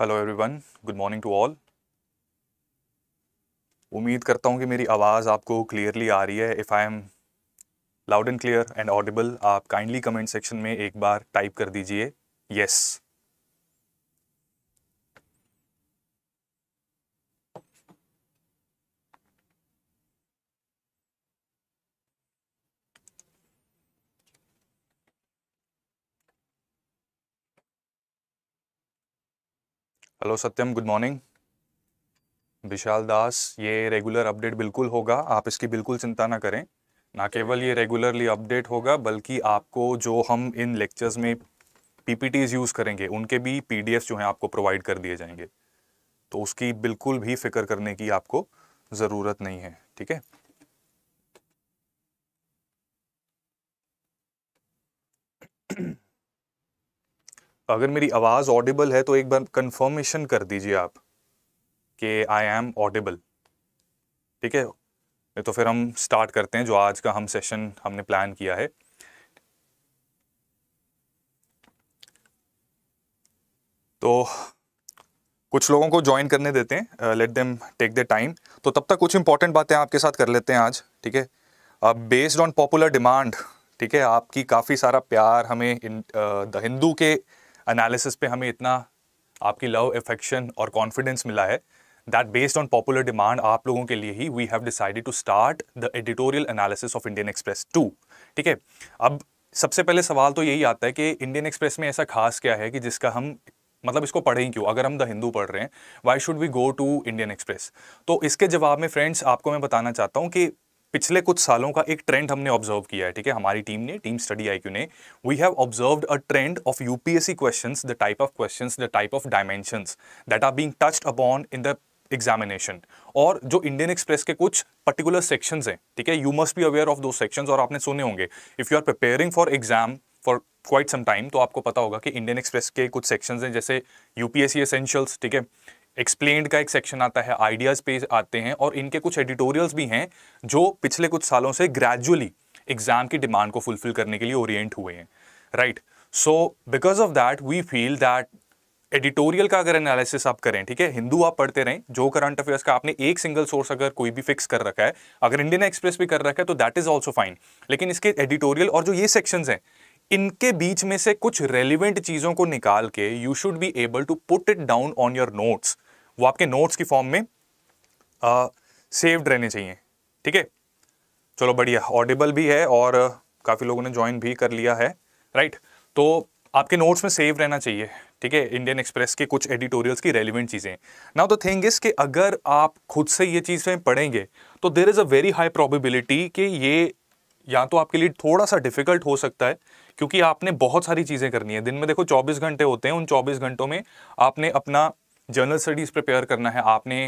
Hello everyone good morning to all उम्मीद करता हूँ कि मेरी आवाज़ आपको क्लियरली आ रही है if I am loud and clear and audible आप काइंडली कमेंट सेक्शन में एक बार टाइप कर दीजिए yes yes. Hello Satyam good morning Vishal Das ये रेगुलर अपडेट बिल्कुल होगा आप इसकी बिल्कुल चिंता ना करें ना केवल ये रेगुलरली अपडेट होगा बल्कि आपको जो हम इन लेक्चर्स में पीपीटीज यूज़ करेंगे उनके भी पीडीएफ जो हैं आपको प्रोवाइड कर दिए जाएंगे तो उसकी बिल्कुल भी फिक्र करने की आपको ज़रूरत नहीं है ठीक है अगर मेरी आवाज़ ऑडिबल है तो एक बार कंफर्मेशन कर दीजिए आप कि आई एम ऑडिबल ठीक है तो फिर हम स्टार्ट करते हैं जो आज का हम सेशन हमने प्लान किया है तो कुछ लोगों को ज्वाइन करने देते हैं let them take the time तो तब तक कुछ इंपॉर्टेंट बातें आपके साथ कर लेते हैं आज ठीक है अब बेस्ड ऑन पॉपुलर डिमांड ठीक है आपकी काफ़ी सारा प्यार हमें द हिंदू uh, के एनालिसिस पे हमें इतना आपकी लव एफेक्शन और कॉन्फिडेंस मिला है that based on popular demand आप लोगों के लिए ही we have decided to start the editorial analysis of Indian express too ठीक है अब सबसे पहले सवाल तो यही आता है कि इंडियन एक्सप्रेस में ऐसा खास क्या है कि जिसका हम मतलब इसको पढ़ें क्यों अगर हम द हिंदू पढ़ रहे हैं why should we go to Indian express तो इसके जवाब में फ्रेंड्स आपको मैं बताना चाहता हूँ कि पिछले कुछ सालों का एक ट्रेंड हमने ऑब्जर्व किया है ठीक है हमारी टीम ने टीम स्टडी आई ने we have observe a trend of UPSC questions the type of questions the type of dimensions that are being touched upon in the examination और जो इंडियन एक्सप्रेस के कुछ पर्टिकुलर सेक्शंस हैं ठीक है you must be aware of दो sections और आपने सुने होंगे if you are preparing for exam for quite some time तो आपको पता होगा कि इंडियन एक्सप्रेस के कुछ सेक्शंस हैं जैसे यूपीएससी एसेंशियल्स ठीक है एक्सप्लेन्ड का एक सेक्शन आता है आइडियाज पे आते हैं और इनके कुछ एडिटोरियल्स भी हैं जो पिछले कुछ सालों से ग्रेजुअली एग्जाम की डिमांड को फुलफिल करने के लिए ओरिएंट हुए हैं right so because of that we feel that editorial का अगर एनालिसिस आप करें ठीक है हिंदू आप पढ़ते रहें जो करंट अफेयर्स का आपने एक सिंगल सोर्स अगर कोई भी फिक्स कर रखा है अगर इंडियन एक्सप्रेस भी कर रखा है तो दैट इज ऑल्सो फाइन लेकिन इसके एडिटोरियल और जो ये सेक्शन हैं इनके बीच में से कुछ रेलिवेंट चीज़ों को निकाल के you should be able to put it down on your notes वो आपके नोट्स की फॉर्म में सेव्ड रहने चाहिए ठीक है चलो बढ़िया ऑडिबल भी है और काफ़ी लोगों ने ज्वाइन भी कर लिया है राइट तो आपके नोट्स में सेव रहना चाहिए ठीक है इंडियन एक्सप्रेस के कुछ एडिटोरियल्स की रेलिवेंट चीज़ें नाउ द थिंग इज कि अगर आप खुद से ये चीज़ें पढ़ेंगे तो there is a very high probability कि ये या तो आपके लिए थोड़ा सा डिफिकल्ट हो सकता है क्योंकि आपने बहुत सारी चीज़ें करनी है दिन में देखो 24 घंटे होते हैं उन 24 घंटों में आपने अपना जर्नल स्टडीज़ प्रिपेयर करना है आपने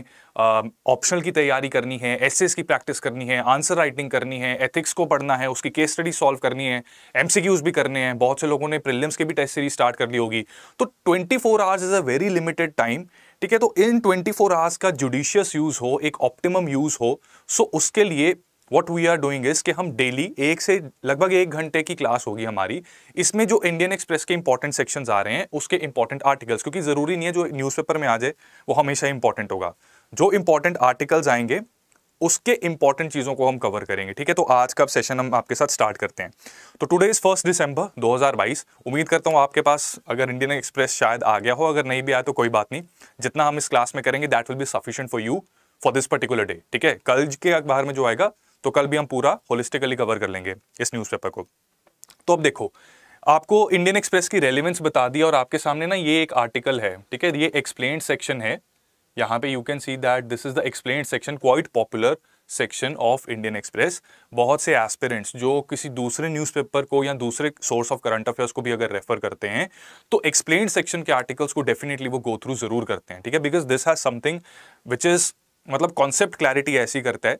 ऑप्शनल की तैयारी करनी है एसेस की प्रैक्टिस करनी है आंसर राइटिंग करनी है एथिक्स को पढ़ना है उसकी केस स्टडी सॉल्व करनी है एमसीक्यूज भी करने हैं बहुत से लोगों ने प्रिलिम्स के भी टेस्ट सीरीज स्टार्ट कर ली होगी तो 24 four hours is a very limited time ठीक है तो इन 24 फोर आवर्स का जुडिशियस यूज़ हो एक ऑप्टिमम यूज़ हो सो उसके लिए what we are doing is कि हम डेली एक से लगभग एक घंटे की क्लास होगी हमारी इसमें जो इंडियन एक्सप्रेस के इंपॉर्टेंट सेक्शन आ रहे हैं उसके इंपॉर्टेंट आर्टिकल्स क्योंकि ज़रूरी नहीं है जो न्यूज़पेपर में आ जाए वो हमेशा इंपॉर्टेंट होगा जो इंपॉर्टेंट आर्टिकल्स आएंगे उसके इंपॉर्टेंट चीज़ों को हम कवर करेंगे ठीक है तो आज का सेशन हम आपके साथ स्टार्ट करते हैं तो टुडे इज़ फर्स्ट दिसंबर 2022 उम्मीद करता हूँ आपके पास अगर इंडियन एक्सप्रेस शायद आ गया हो अगर नहीं भी आया तो कोई बात नहीं जितना हम इस क्लास में करेंगे that will be sufficient for you for this particular day ठीक है कल के अखबार में जो आएगा तो कल भी हम पूरा होलिस्टिकली कवर कर लेंगे इस न्यूज़पेपर को तो अब देखो आपको इंडियन एक्सप्रेस की रेलिवेंस बता दी और आपके सामने ना ये एक आर्टिकल है ठीक है ये एक्सप्लेन सेक्शन है यहाँ पे you can see that this is the explain section quite popular section of Indian Express बहुत से एस्पिरेंट्स जो किसी दूसरे न्यूज़पेपर को या दूसरे सोर्स ऑफ करंट अफेयर्स को भी अगर रेफर करते हैं तो एक्सप्लेन सेक्शन के आर्टिकल्स को डेफिनेटली वो गो थ्रू जरूर करते हैं ठीक है because this has something which is मतलब कॉन्सेप्ट क्लैरिटी ऐसी करता है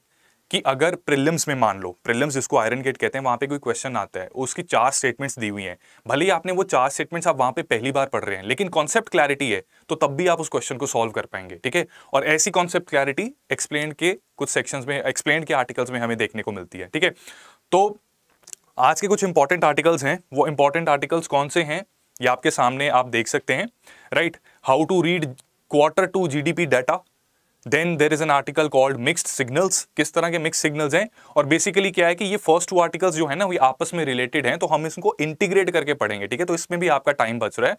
कि अगर प्रिलिम्स में मान लो प्रिलिम्स जिसको आयरन गेट कहते हैं वहाँ पे कोई क्वेश्चन आता है उसकी चार स्टेटमेंट्स दी हुई हैं भले ही आपने वो चार स्टेटमेंट्स आप वहाँ पे पहली बार पढ़ रहे हैं लेकिन कॉन्सेप्ट क्लैरिटी है तो तब भी आप उस क्वेश्चन को सॉल्व कर पाएंगे ठीक है और ऐसी कॉन्सेप्ट क्लैरिटी एक्सप्लेन के कुछ सेक्शन में एक्सप्लेन के आर्टिकल्स में हमें देखने को मिलती है ठीक है तो आज के कुछ इंपॉर्टेंट आर्टिकल्स हैं वो इंपॉर्टेंट आर्टिकल्स कौन से हैं ये आपके सामने आप देख सकते हैं right how to read quarter two G data then there is an article called mixed signals किस तरह के मिक्स सिग्नल्स हैं और बेसिकली क्या है कि ये फर्स्ट टू आर्टिकल्स जो है ना ये आपस में रिलेटेड हैं तो हम इसको इंटीग्रेट करके पढ़ेंगे ठीक है तो इसमें भी आपका टाइम बच रहा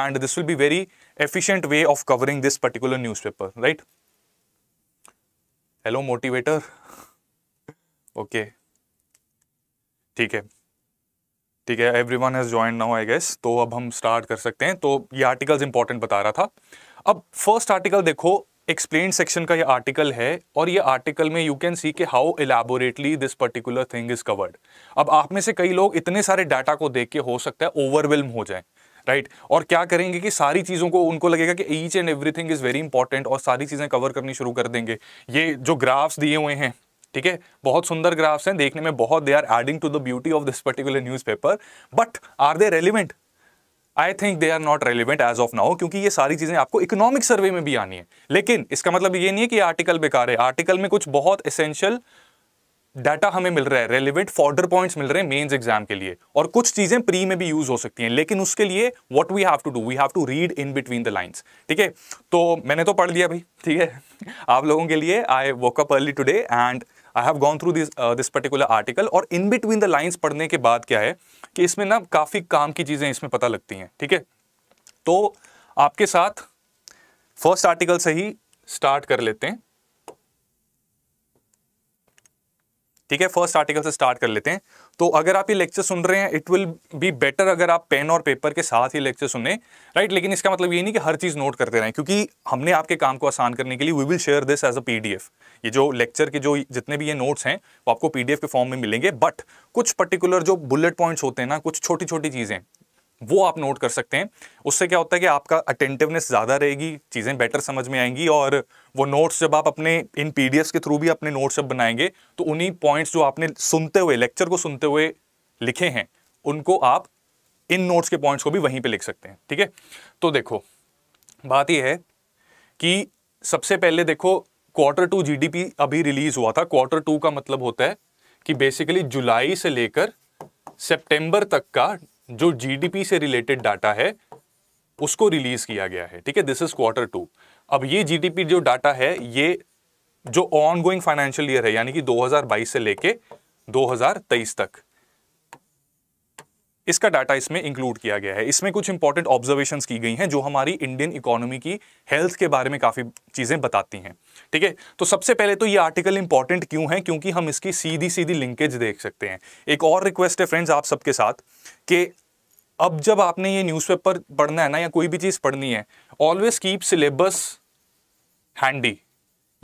है and this will be very efficient way of covering this particular newspaper right hello motivator okay ठीक है ठीक है everyone has join now I guess तो अब हम स्टार्ट कर सकते हैं तो ये आर्टिकल्स इंपॉर्टेंट बता रहा था अब फर्स्ट आर्टिकल देखो एक्सप्लेन सेक्शन का ये आर्टिकल है और ये आर्टिकल में यू कैन सी के how elaborately this particular thing is covered अब आप में से कई लोग इतने सारे डाटा को देख के हो सकता है ओवरवेलम हो जाए राइट right? और क्या करेंगे कि सारी चीज़ों को उनको लगेगा कि each and everything is very important और सारी चीज़ें कवर करनी शुरू कर देंगे ये जो ग्राफ्स दिए हुए हैं ठीक है बहुत सुंदर ग्राफ्स हैं देखने में बहुत they are adding to the beauty of this particular newspaper but are they relevant I think they are not relevant as of now क्योंकि ये सारी चीज़ें आपको इकोनॉमिक सर्वे में भी आनी है लेकिन इसका मतलब ये नहीं है कि आर्टिकल बेकार है आर्टिकल में कुछ बहुत एसेंशियल डाटा हमें मिल रहा है रेलिवेंट फॉर्डर पॉइंट्स मिल रहे हैं मेंस एग्जाम के लिए और कुछ चीज़ें प्री में भी यूज हो सकती हैं लेकिन उसके लिए what we have to do we have to read in between the lines ठीक है तो मैंने तो पढ़ लिया भाई ठीक है आप लोगों के लिए I woke up early today and I have gone through this this particular article और इन बिटवीन द लाइन्स पढ़ने के बाद क्या है कि इसमें ना काफ़ी काम की चीज़ें इसमें पता लगती हैं ठीक है तो आपके साथ फर्स्ट आर्टिकल से ही स्टार्ट कर लेते हैं ठीक है फर्स्ट आर्टिकल से स्टार्ट कर लेते हैं तो अगर आप ये लेक्चर सुन रहे हैं इट विल बी बेटर अगर आप पेन और पेपर के साथ ही लेक्चर सुने राइट लेकिन इसका मतलब ये नहीं कि हर चीज़ नोट करते रहें क्योंकि हमने आपके काम को आसान करने के लिए we will share this as a P ये जो लेक्चर के जो जितने भी ये नोट्स हैं वो आपको पी के फॉर्म में मिलेंगे बट कुछ पर्टिकुलर जो बुलेट पॉइंट्स होते हैं ना कुछ छोटी छोटी चीज़ें वो आप नोट कर सकते हैं उससे क्या होता है कि आपका अटेंटिवनेस ज़्यादा रहेगी चीज़ें बेटर समझ में आएंगी और वो नोट्स जब आप अपने इन पी के थ्रू भी अपने नोट्स जब बनाएंगे तो उन्हीं पॉइंट्स जो आपने सुनते हुए लेक्चर को सुनते हुए लिखे हैं उनको आप इन नोट्स के पॉइंट्स को भी वहीं पर लिख सकते हैं ठीक है तो देखो बात यह है कि सबसे पहले देखो क्वार्टर टू जीडीपी अभी रिलीज हुआ था क्वार्टर टू का मतलब होता है कि बेसिकली जुलाई से लेकर सितंबर तक का जो जीडीपी से रिलेटेड डाटा है उसको रिलीज किया गया है ठीक है दिस इज क्वार्टर टू अब ये जीडीपी जो डाटा है ये जो ऑनगोइंग फाइनेंशियल ईयर है यानी कि 2022 से लेके 2023 तक इसका डाटा इसमें इंक्लूड किया गया है इसमें कुछ इंपॉर्टेंट ऑब्जर्वेशन की गई हैं जो हमारी इंडियन इकोनॉमी की हेल्थ के बारे में काफ़ी चीज़ें बताती हैं ठीक है तो सबसे पहले तो ये आर्टिकल इंपॉर्टेंट क्यों है क्योंकि हम इसकी सीधी सीधी लिंकेज देख सकते हैं एक और रिक्वेस्ट है फ्रेंड्स आप सबके साथ कि अब जब आपने ये न्यूज़पेपर पढ़ना है ना या कोई भी चीज़ पढ़नी है ऑलवेज कीप सिलेबस हैंडी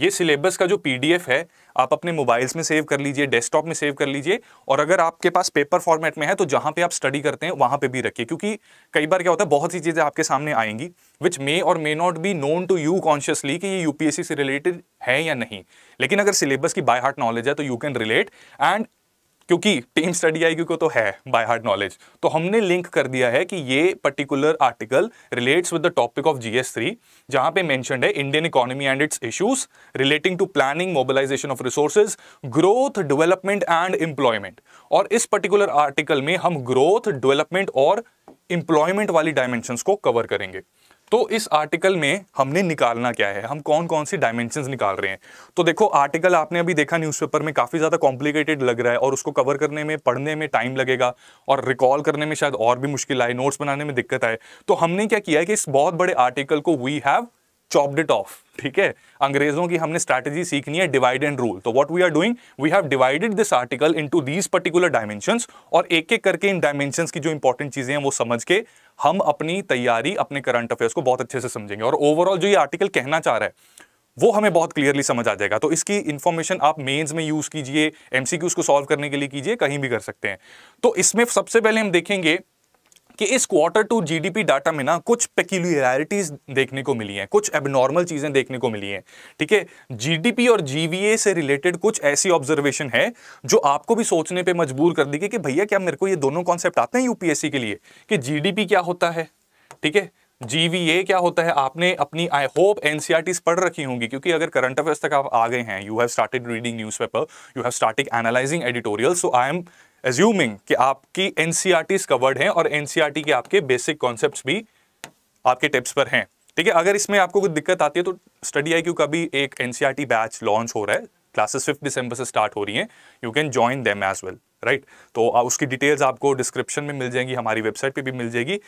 ये सिलेबस का जो पीडीएफ है आप अपने मोबाइल्स में सेव कर लीजिए डेस्कटॉप में सेव कर लीजिए और अगर आपके पास पेपर फॉर्मेट में है तो जहाँ पे आप स्टडी करते हैं वहाँ पे भी रखिए क्योंकि कई बार क्या होता है बहुत सी चीज़ें आपके सामने आएंगी विच मे और may not be known to you consciously कि ये यूपीएससी से रिलेटेड है या नहीं लेकिन अगर सिलेबस की बाय हार्ट नॉलेज है तो यू कैन रिलेट एंड क्योंकि टीम स्टडी आई को तो है बाय हार्ट नॉलेज तो हमने लिंक कर दिया है कि ये particular article relates with the topic of G S three जहां पे मैंशन है Indian economy and its issues relating to planning mobilisation of resources growth development and employment और इस पर्टिकुलर आर्टिकल में हम ग्रोथ डेवलपमेंट और एम्प्लॉयमेंट वाली dimension को कवर करेंगे तो इस आर्टिकल में हमने निकालना क्या है हम कौन कौन सी डायमेंशंस निकाल रहे हैं तो देखो आर्टिकल आपने अभी देखा न्यूज़पेपर में काफ़ी ज़्यादा कॉम्प्लिकेटेड लग रहा है और उसको कवर करने में पढ़ने में टाइम लगेगा और रिकॉल करने में शायद और भी मुश्किल आए नोट्स बनाने में दिक्कत आए तो हमने क्या किया है कि इस बहुत बड़े आर्टिकल को we have chopped it off ठीक है अंग्रेजों की हमने स्ट्रैटेजी सीखनी है डिवाइड एंड रूल तो what we are doing we have divided this article into these particular dimensions और एक एक करके इन डायमेंशंस की जो इंपॉर्टेंट चीज़ें हैं वो समझ के हम अपनी तैयारी अपने करंट अफेयर्स को बहुत अच्छे से समझेंगे और ओवरऑल जो ये आर्टिकल कहना चाह रहा है वो हमें बहुत क्लियरली समझ आ जाएगा तो इसकी इन्फॉर्मेशन आप मेन्स में यूज़ कीजिए एमसीक्यूज को सॉल्व करने के लिए कीजिए कहीं भी कर सकते हैं तो इसमें सबसे पहले हम देखेंगे कि इस क्वार्टर टू जीडीपी डाटा में ना कुछ पेक्यूलियरिटीज़ देखने को मिली हैं कुछ एबनॉर्मल चीज़ें देखने को मिली हैं ठीक है जीडीपी और जीवीए से रिलेटेड कुछ ऐसी ऑब्जर्वेशन है जो आपको भी सोचने पर मजबूर कर देगी कि भैया क्या मेरे को ये दोनों कॉन्सेप्ट आते हैं यूपीएससी के लिए कि जीडीपी क्या होता है ठीक है जीवीए क्या होता है आपने अपनी आई होप एनसीआरटीज पढ़ रखी होंगी क्योंकि अगर करंट अफेयर्स तक आप आ गए हैं you have started reading newspaper you have started analysing editorial so I am assuming कि आपकी टी कवर्ड e हैं और एनसीआर e के आपके बेसिक कॉन्सेप्ट भी आपके टिप्स पर हैं ठीक है अगर इसमें आपको कुछ दिक्कत आती है तो स्टडी आई का भी एक एनसीआरटी बैच लॉन्च हो रहा है क्लासेस फिफ्थ दिसंबर से स्टार्ट हो रही हैं you can join them as well right तो उसकी डिटेल्स आपको डिस्क्रिप्शन में मिल जाएंगी हमारी वेबसाइट पे भी मिल जाएगी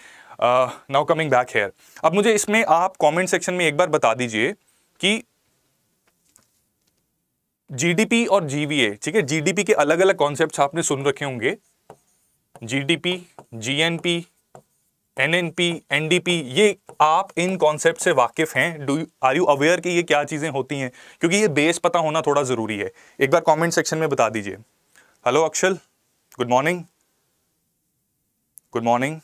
नाउ कमिंग बैक हेयर अब मुझे इसमें आप कमेंट सेक्शन में एक बार बता दीजिए कि जीडीपी और जीवीए ठीक है जीडीपी के अलग अलग कॉन्सेप्ट आपने सुन रखे होंगे जीडीपी जीएनपी एनएनपी एनडीपी ये आप इन कॉन्सेप्ट से वाकिफ हैं डू आर यू अवेयर कि ये क्या चीज़ें होती हैं क्योंकि ये बेस पता होना थोड़ा ज़रूरी है एक बार कमेंट सेक्शन में बता दीजिए hello Akshal good morning good morning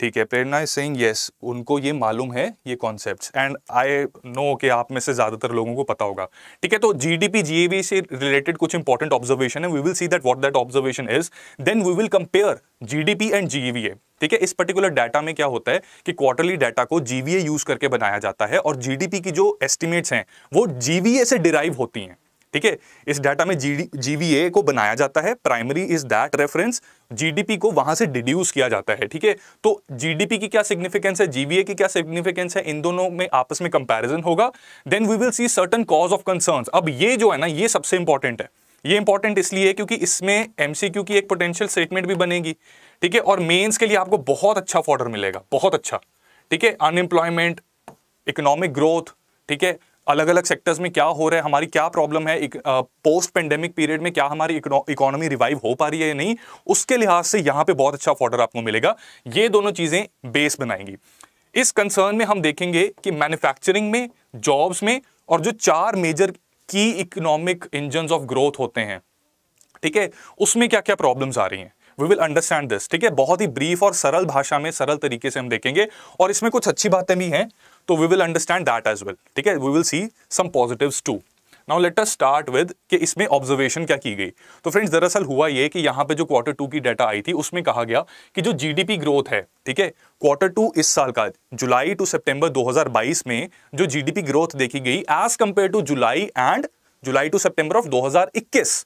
ठीक है प्रेरणा इज सेइंग यस उनको ये मालूम है ये कॉन्सेप्ट एंड आई नो कि आप में से ज़्यादातर लोगों को पता होगा ठीक है तो जीडीपी जीएबी से रिलेटेड कुछ इंपॉर्टेंट ऑब्जर्वेशन है we will see that what that observation is then we will compare GDP and a ठीक है इस पर्टिकुलर डाटा में क्या होता है कि क्वार्टरली डाटा को जीवीए यूज करके बनाया जाता है और जीडीपी की जो एस्टिमेट्स हैं वो जीवीए से डिराइव होती हैं ठीक है इस डाटा में जी जीवीए को बनाया जाता है primary is that reference GDP को वहां से डिड्यूस किया जाता है ठीक है तो जीडीपी की क्या सिग्निफिकेंस है जीवीए की क्या सिग्निफिकेंस है इन दोनों में आपस में कंपैरिजन होगा then we will see certain cause of concern अब ये जो है ना ये सबसे इंपॉर्टेंट है ये इंपॉर्टेंट इसलिए है क्योंकि इसमें एमसीक्यू की एक पोटेंशियल स्टेटमेंट भी बनेगी ठीक है और मेंस के लिए आपको बहुत अच्छा फॉर्डर मिलेगा बहुत अच्छा ठीक है अनएम्प्लॉयमेंट इकोनॉमिक ग्रोथ ठीक है अलग अलग सेक्टर्स में क्या हो रहा है हमारी क्या प्रॉब्लम है एक, आ, पोस्ट पेंडेमिक पीरियड में क्या हमारी इकोनॉमी रिवाइव हो पा रही है या नहीं उसके लिहाज से यहाँ पे बहुत अच्छा फॉर्डर आपको मिलेगा ये दोनों चीज़ें बेस बनाएंगी इस कंसर्न में हम देखेंगे कि मैन्युफैक्चरिंग में जॉब्स में और जो चार मेजर की इकोनॉमिक इंजन ऑफ ग्रोथ होते हैं ठीक है उसमें क्या क्या प्रॉब्लम्स आ रही हैं वी विल अंडरस्टैंड दिस ठीक है बहुत ही ब्रीफ और सरल भाषा में सरल तरीके से हम देखेंगे और इसमें कुछ अच्छी बातें भी हैं तो we will understand that as well ठीक है we will see some positives too now let us start with कि इसमें ऑब्जर्वेशन क्या की गई तो फ्रेंड्स दरअसल हुआ ये कि यहाँ पे जो क्वार्टर टू की डाटा आई थी उसमें कहा गया कि जो जीडीपी ग्रोथ है ठीक है क्वार्टर टू इस साल का जुलाई टू सितंबर 2022 में जो जीडीपी ग्रोथ देखी गई as compare to July and July to सितंबर ऑफ 2021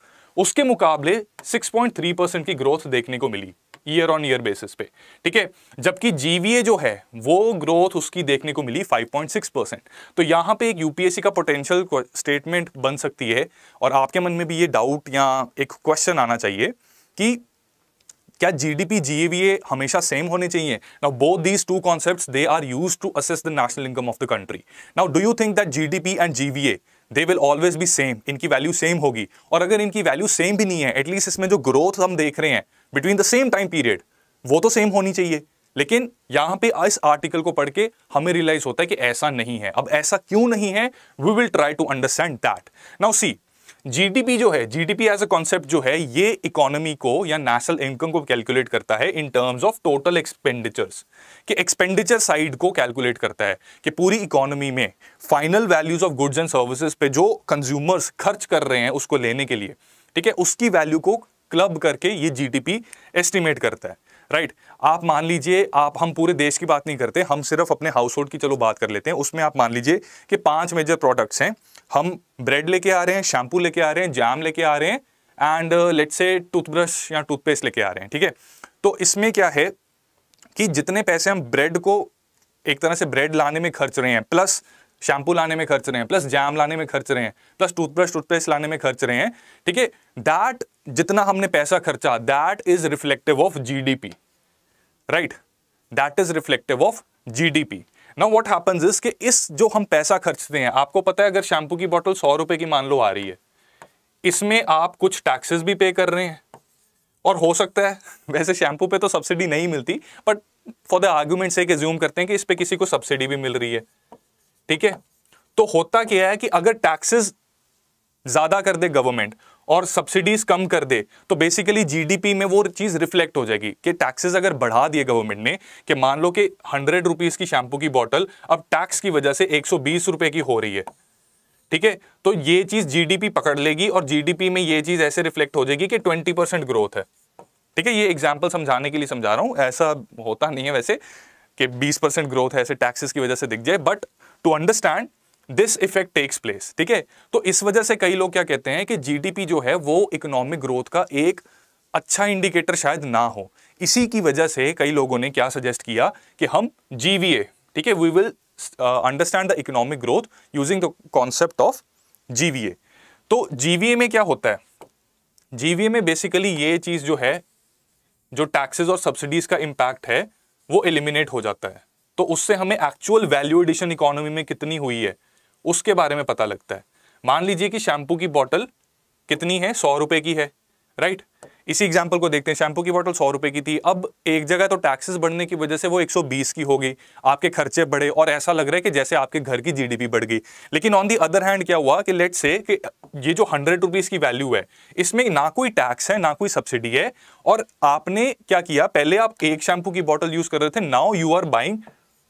उसके मुकाबले 6.3 परसेंट की ग्रोथ देखने को मिली ईयर ऑन ईयर बेसिस पे ठीक है जबकि जीवीए जो है वो ग्रोथ उसकी देखने को मिली 5.6 परसेंट तो यहां पे एक यूपीएससी का पोटेंशियल स्टेटमेंट बन सकती है और आपके मन में भी ये डाउट या एक क्वेश्चन आना चाहिए कि क्या जीडीपी जीएवीए हमेशा सेम होने चाहिए now both these two concepts they are used to assess the national income of the country now do you think that GDP and GVA they will always be same इनकी value same होगी और अगर इनकी value same भी नहीं है at least इसमें जो ग्रोथ हम देख रहे हैं between the same time period वो तो सेम होनी चाहिए लेकिन यहां पे इस आर्टिकल को पढ़ के हमें रियलाइज होता है कि ऐसा नहीं है अब ऐसा क्यों नहीं है we will try to understand that now see GDP जो है जीडीपी एज अ कॉन्सेप्ट जो है ये इकोनॉमी को या नेशनल इनकम को कैलकुलेट करता है in terms of total expenditures कि एक्सपेंडिचर साइड को कैलकुलेट करता है कि पूरी इकोनॉमी में final values of goods and services पे जो कंज्यूमर्स खर्च कर रहे हैं उसको लेने के लिए ठीक है उसकी वैल्यू को क्लब करके ये जीडीपी एस्टिमेट करता है राइट right. आप मान लीजिए आप हम पूरे देश की बात नहीं करते हम सिर्फ अपने हाउस होल्ड की चलो बात कर लेते हैं उसमें आप मान लीजिए कि पांच मेजर प्रोडक्ट्स हैं हम ब्रेड लेके आ रहे हैं शैम्पू लेके आ रहे हैं जैम लेके आ रहे हैं एंड लेट से टूथब्रश या टूथपेस्ट लेके आ रहे हैं ठीक है तो इसमें क्या है कि जितने पैसे हम ब्रेड को एक तरह से ब्रेड लाने में खर्च रहे हैं प्लस शैम्पू लाने में खर्च रहे हैं प्लस जैम लाने में खर्च रहे हैं प्लस टूथब्रश टूथपेस्ट लाने में खर्च रहे हैं ठीक है दैट जितना हमने पैसा खर्चा that is reflective of GDP right that is reflective of GDP ना वॉट हैपेंस इज कि इस जो हम पैसा खर्चते हैं आपको पता है अगर शैम्पू की बॉटल सौ रुपए की मान लो आ रही है इसमें आप कुछ टैक्सेस भी पे कर रहे हैं और हो सकता है वैसे शैम्पू पे तो सब्सिडी नहीं मिलती बट फॉर द आर्ग्यूमेंट से ज्यूम करते हैं कि इस पर किसी को सब्सिडी भी मिल रही है ठीक है तो होता क्या है कि अगर टैक्सेस ज्यादा कर दे गवर्नमेंट और सब्सिडीज कम कर दे तो बेसिकली जीडीपी में वो चीज़ रिफ्लेक्ट हो जाएगी कि टैक्सेस अगर बढ़ा दिए गवर्नमेंट ने कि मान लो कि हंड्रेड रुपीज़ की शैम्पू की बॉटल अब टैक्स की वजह से एक रुपए की हो रही है ठीक है तो ये चीज़ जीडीपी पकड़ लेगी और जीडीपी में ये चीज़ ऐसे रिफ्लेक्ट हो जाएगी कि ट्वेंटी परसेंट ग्रोथ है ठीक है ये एग्जाम्पल समझाने के लिए समझा रहा हूं ऐसा होता नहीं है वैसे कि बीस परसेंट ग्रोथ है ऐसे टैक्सेस की वजह से दिख जाए but to understand this effect takes place ठीक है तो इस वजह से कई लोग क्या कहते हैं कि जीडीपी जो है वो इकोनॉमिक ग्रोथ का एक अच्छा इंडिकेटर शायद ना हो इसी की वजह से कई लोगों ने क्या सजेस्ट किया कि हम जीवीए ठीक है we will understand the economic growth using the concept of GVA तो जीवीए में क्या होता है जीवीए में बेसिकली ये चीज़ जो है जो टैक्सेस और सब्सिडीज का इम्पैक्ट है वो एलिमिनेट हो जाता है तो उससे हमें एक्चुअल वैल्यू एडिशन इकोनॉमी में कितनी हुई है उसके बारे में पता लगता है मान लीजिए कि शैम्पू की बॉटल कितनी है सौ रुपए की है राइट इसी एग्जाम्पल को देखते हैं शैम्पू की बॉटल सौ रुपए की थी अब एक जगह तो टैक्सेस बढ़ने की वजह से वो 120 की होगी आपके खर्चे बढ़े और ऐसा लग रहा है कि जैसे आपके घर की जीडीपी बढ़ गई लेकिन ऑन दी अदर हैंड क्या हुआ कि लेट से कि ये जो हंड्रेड रुपीज़ की वैल्यू है इसमें ना कोई टैक्स है ना कोई सब्सिडी है और आपने क्या किया पहले आप एक शैम्पू की बॉटल यूज़ कर रहे थे now you are buying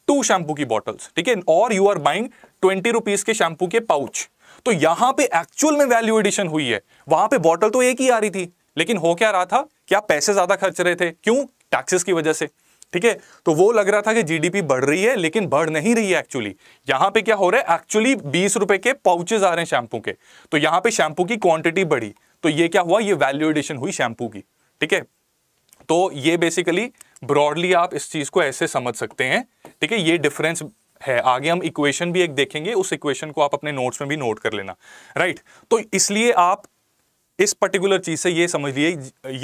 two shampoo की बॉटल्स ठीक है और you are buying twenty rupees के शैंपू के पाउच तो यहां पे एक्चुअल में वैल्यू एडिशन हुई है वहां पे बॉटल तो एक ही आ रही थी लेकिन हो क्या रहा था क्या पैसे ज्यादा खर्च रहे थे क्यों टैक्सेस की वजह से ठीक है तो वो लग रहा था कि जीडीपी बढ़ रही है लेकिन बढ़ नहीं रही है एक्चुअली यहां पे क्या हो रहा है एक्चुअली बीस रुपए के पाउचेस आ रहे हैं शैंपू के तो यहां पे शैंपू की क्वांटिटी बढ़ी तो ये क्या हुआ ये वैल्यू एडिशन हुई शैंपू की ठीक है तो ये बेसिकली ब्रॉडली आप इस चीज़ को ऐसे समझ सकते हैं ठीक है ये डिफरेंस है आगे हम इक्वेशन भी एक देखेंगे उस इक्वेशन को आप अपने नोट्स में भी नोट कर लेना राइट तो इसलिए आप इस पर्टिकुलर चीज़ से ये समझ लिए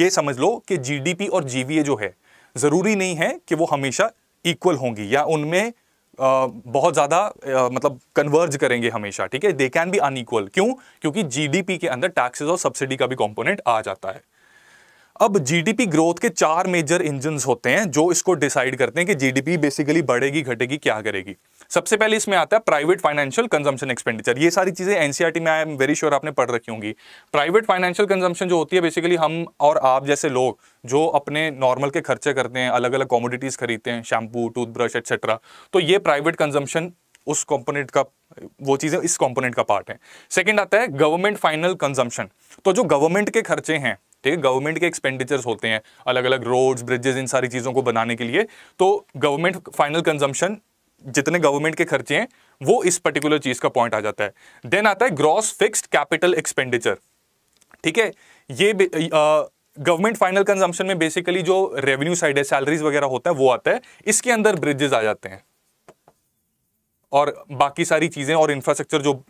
ये समझ लो कि जीडीपी और जीवीए जो है ज़रूरी नहीं है कि वो हमेशा इक्वल होंगी या उनमें आ, बहुत ज़्यादा मतलब कन्वर्ज करेंगे हमेशा ठीक है दे कैन बी अनईक्वल क्यों क्योंकि जीडीपी के अंदर टैक्सेस और सब्सिडी का भी कॉम्पोनेंट आ जाता है अब जीडीपी ग्रोथ के चार मेजर इंजन होते हैं जो इसको डिसाइड करते हैं कि जीडीपी बेसिकली बढ़ेगी घटेगी क्या करेगी सबसे पहले इसमें आता है प्राइवेट फाइनेंशियल कंजम्पशन एक्सपेंडिचर ये सारी चीज़ें एनसीईआरटी e में आई एम वेरी श्योर आपने पढ़ रखी होंगी प्राइवेट फाइनेंशियल कंजम्पशन जो होती है बेसिकली हम और आप जैसे लोग जो अपने नॉर्मल के खर्चे करते हैं अलग अलग कॉमोडिटीज़ खरीदते हैं शैम्पू टूथब्रश एक्सेट्रा तो ये प्राइवेट कंजम्पशन उस कंपोनेंट का वो चीज़ें इस कंपोनेंट का पार्ट है सेकंड आता है गवर्नमेंट फाइनल कंजम्पशन तो जो गवर्नमेंट के खर्चे हैं ठीक है गवर्नमेंट के एक्सपेंडिचर्स होते हैं अलग अलग रोड्स ब्रिजेस इन सारी चीज़ों को बनाने के लिए तो गवर्नमेंट फाइनल कंजम्पशन जितने गवर्नमेंट के खर्चे हैं वो इस पर्टिकुलर चीज़ का पॉइंट आ जाता है देन आता है ग्रॉस फिक्स्ड कैपिटल एक्सपेंडिचर ठीक है ये गवर्नमेंट फाइनल कंजम्पशन में बेसिकली जो रेवेन्यू साइड है सैलरीज वगैरह होता है वो आता है इसके अंदर ब्रिजेस आ जाते हैं और बाकी सारी चीज़ें और इंफ्रास्ट्रक्चर जो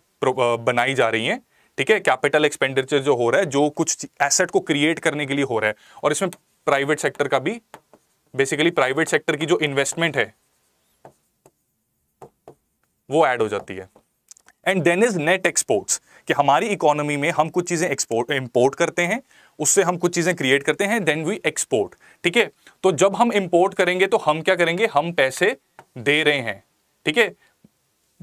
बनाई जा रही हैं ठीक है कैपिटल एक्सपेंडिचर जो हो रहा है जो कुछ एसेट को क्रिएट करने के लिए हो रहा है और इसमें प्राइवेट सेक्टर का भी बेसिकली प्राइवेट सेक्टर की जो इन्वेस्टमेंट है वो ऐड हो जाती है and then is net exports कि हमारी इकोनॉमी में हम कुछ चीज़ें एक्सपोर्ट इंपोर्ट करते हैं उससे हम कुछ चीज़ें क्रिएट करते हैं देन वी एक्सपोर्ट ठीक है तो जब हम इंपोर्ट करेंगे तो हम क्या करेंगे हम पैसे दे रहे हैं ठीक है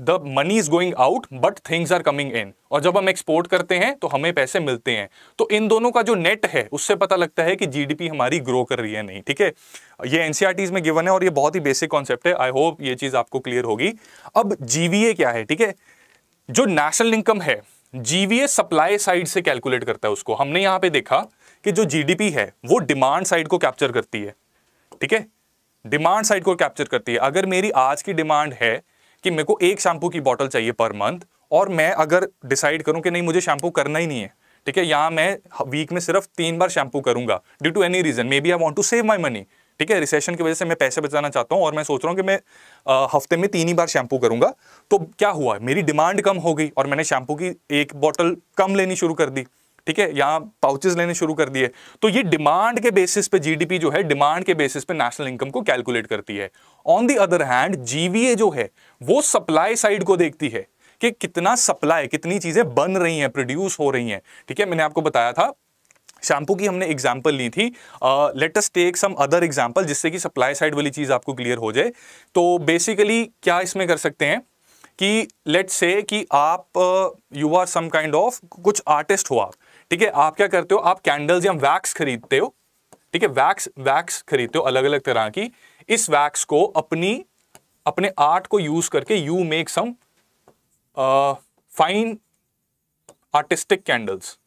the money is going out but things are coming in और जब हम एक्सपोर्ट करते हैं तो हमें पैसे मिलते हैं तो इन दोनों का जो नेट है उससे पता लगता है कि जीडीपी हमारी ग्रो कर रही है नहीं ठीक है ये एनसीआरटीज e में गिवन है और ये बहुत ही बेसिक कॉन्सेप्ट है आई होप ये चीज़ आपको क्लियर होगी अब जीवीए क्या है ठीक है जो नेशनल इनकम है जीवीए सप्लाई साइड से कैलकुलेट करता है उसको हमने यहां पे देखा कि जो जीडीपी है वो डिमांड साइड को कैप्चर करती है ठीक है डिमांड साइड को कैप्चर करती है अगर मेरी आज की डिमांड है कि मेरे को एक शैम्पू की बॉटल चाहिए पर मंथ और मैं अगर डिसाइड करूँ कि नहीं मुझे शैम्पू करना ही नहीं है ठीक है या मैं वीक में सिर्फ तीन बार शैम्पू करूंगा due to any reason maybe I want to save my money ठीक है रिसेशन की वजह से मैं पैसे बचाना चाहता हूँ और मैं सोच रहा हूँ कि मैं आ, हफ्ते में तीन ही बार शैम्पू करूंगा तो क्या हुआ मेरी डिमांड कम हो गई और मैंने शैम्पू की एक बॉटल कम लेनी शुरू कर दी ठीक है यहाँ पाउचेस लेने शुरू कर दिए तो ये डिमांड के बेसिस पे जीडीपी जो है डिमांड के बेसिस पे नेशनल इनकम को कैलकुलेट करती है on the other hand GVA जो है वो सप्लाई साइड को देखती है कि कितना सप्लाई कितनी चीजें बन रही हैं प्रोड्यूस हो रही हैं ठीक है मैंने आपको बताया था शैम्पू की हमने एग्जाम्पल ली थी let's take some other example जिससे कि सप्लाई साइड वाली चीज़ आपको क्लियर हो जाए तो बेसिकली क्या इसमें कर सकते हैं कि लेट्स से कि आप you are some kind of कुछ आर्टिस्ट हो आप ठीक है आप क्या करते हो आप कैंडल्स या वैक्स खरीदते हो ठीक है वैक्स वैक्स खरीदते हो अलग अलग तरह की इस वैक्स को अपनी अपने आर्ट को यूज करके you make some fine artistic candles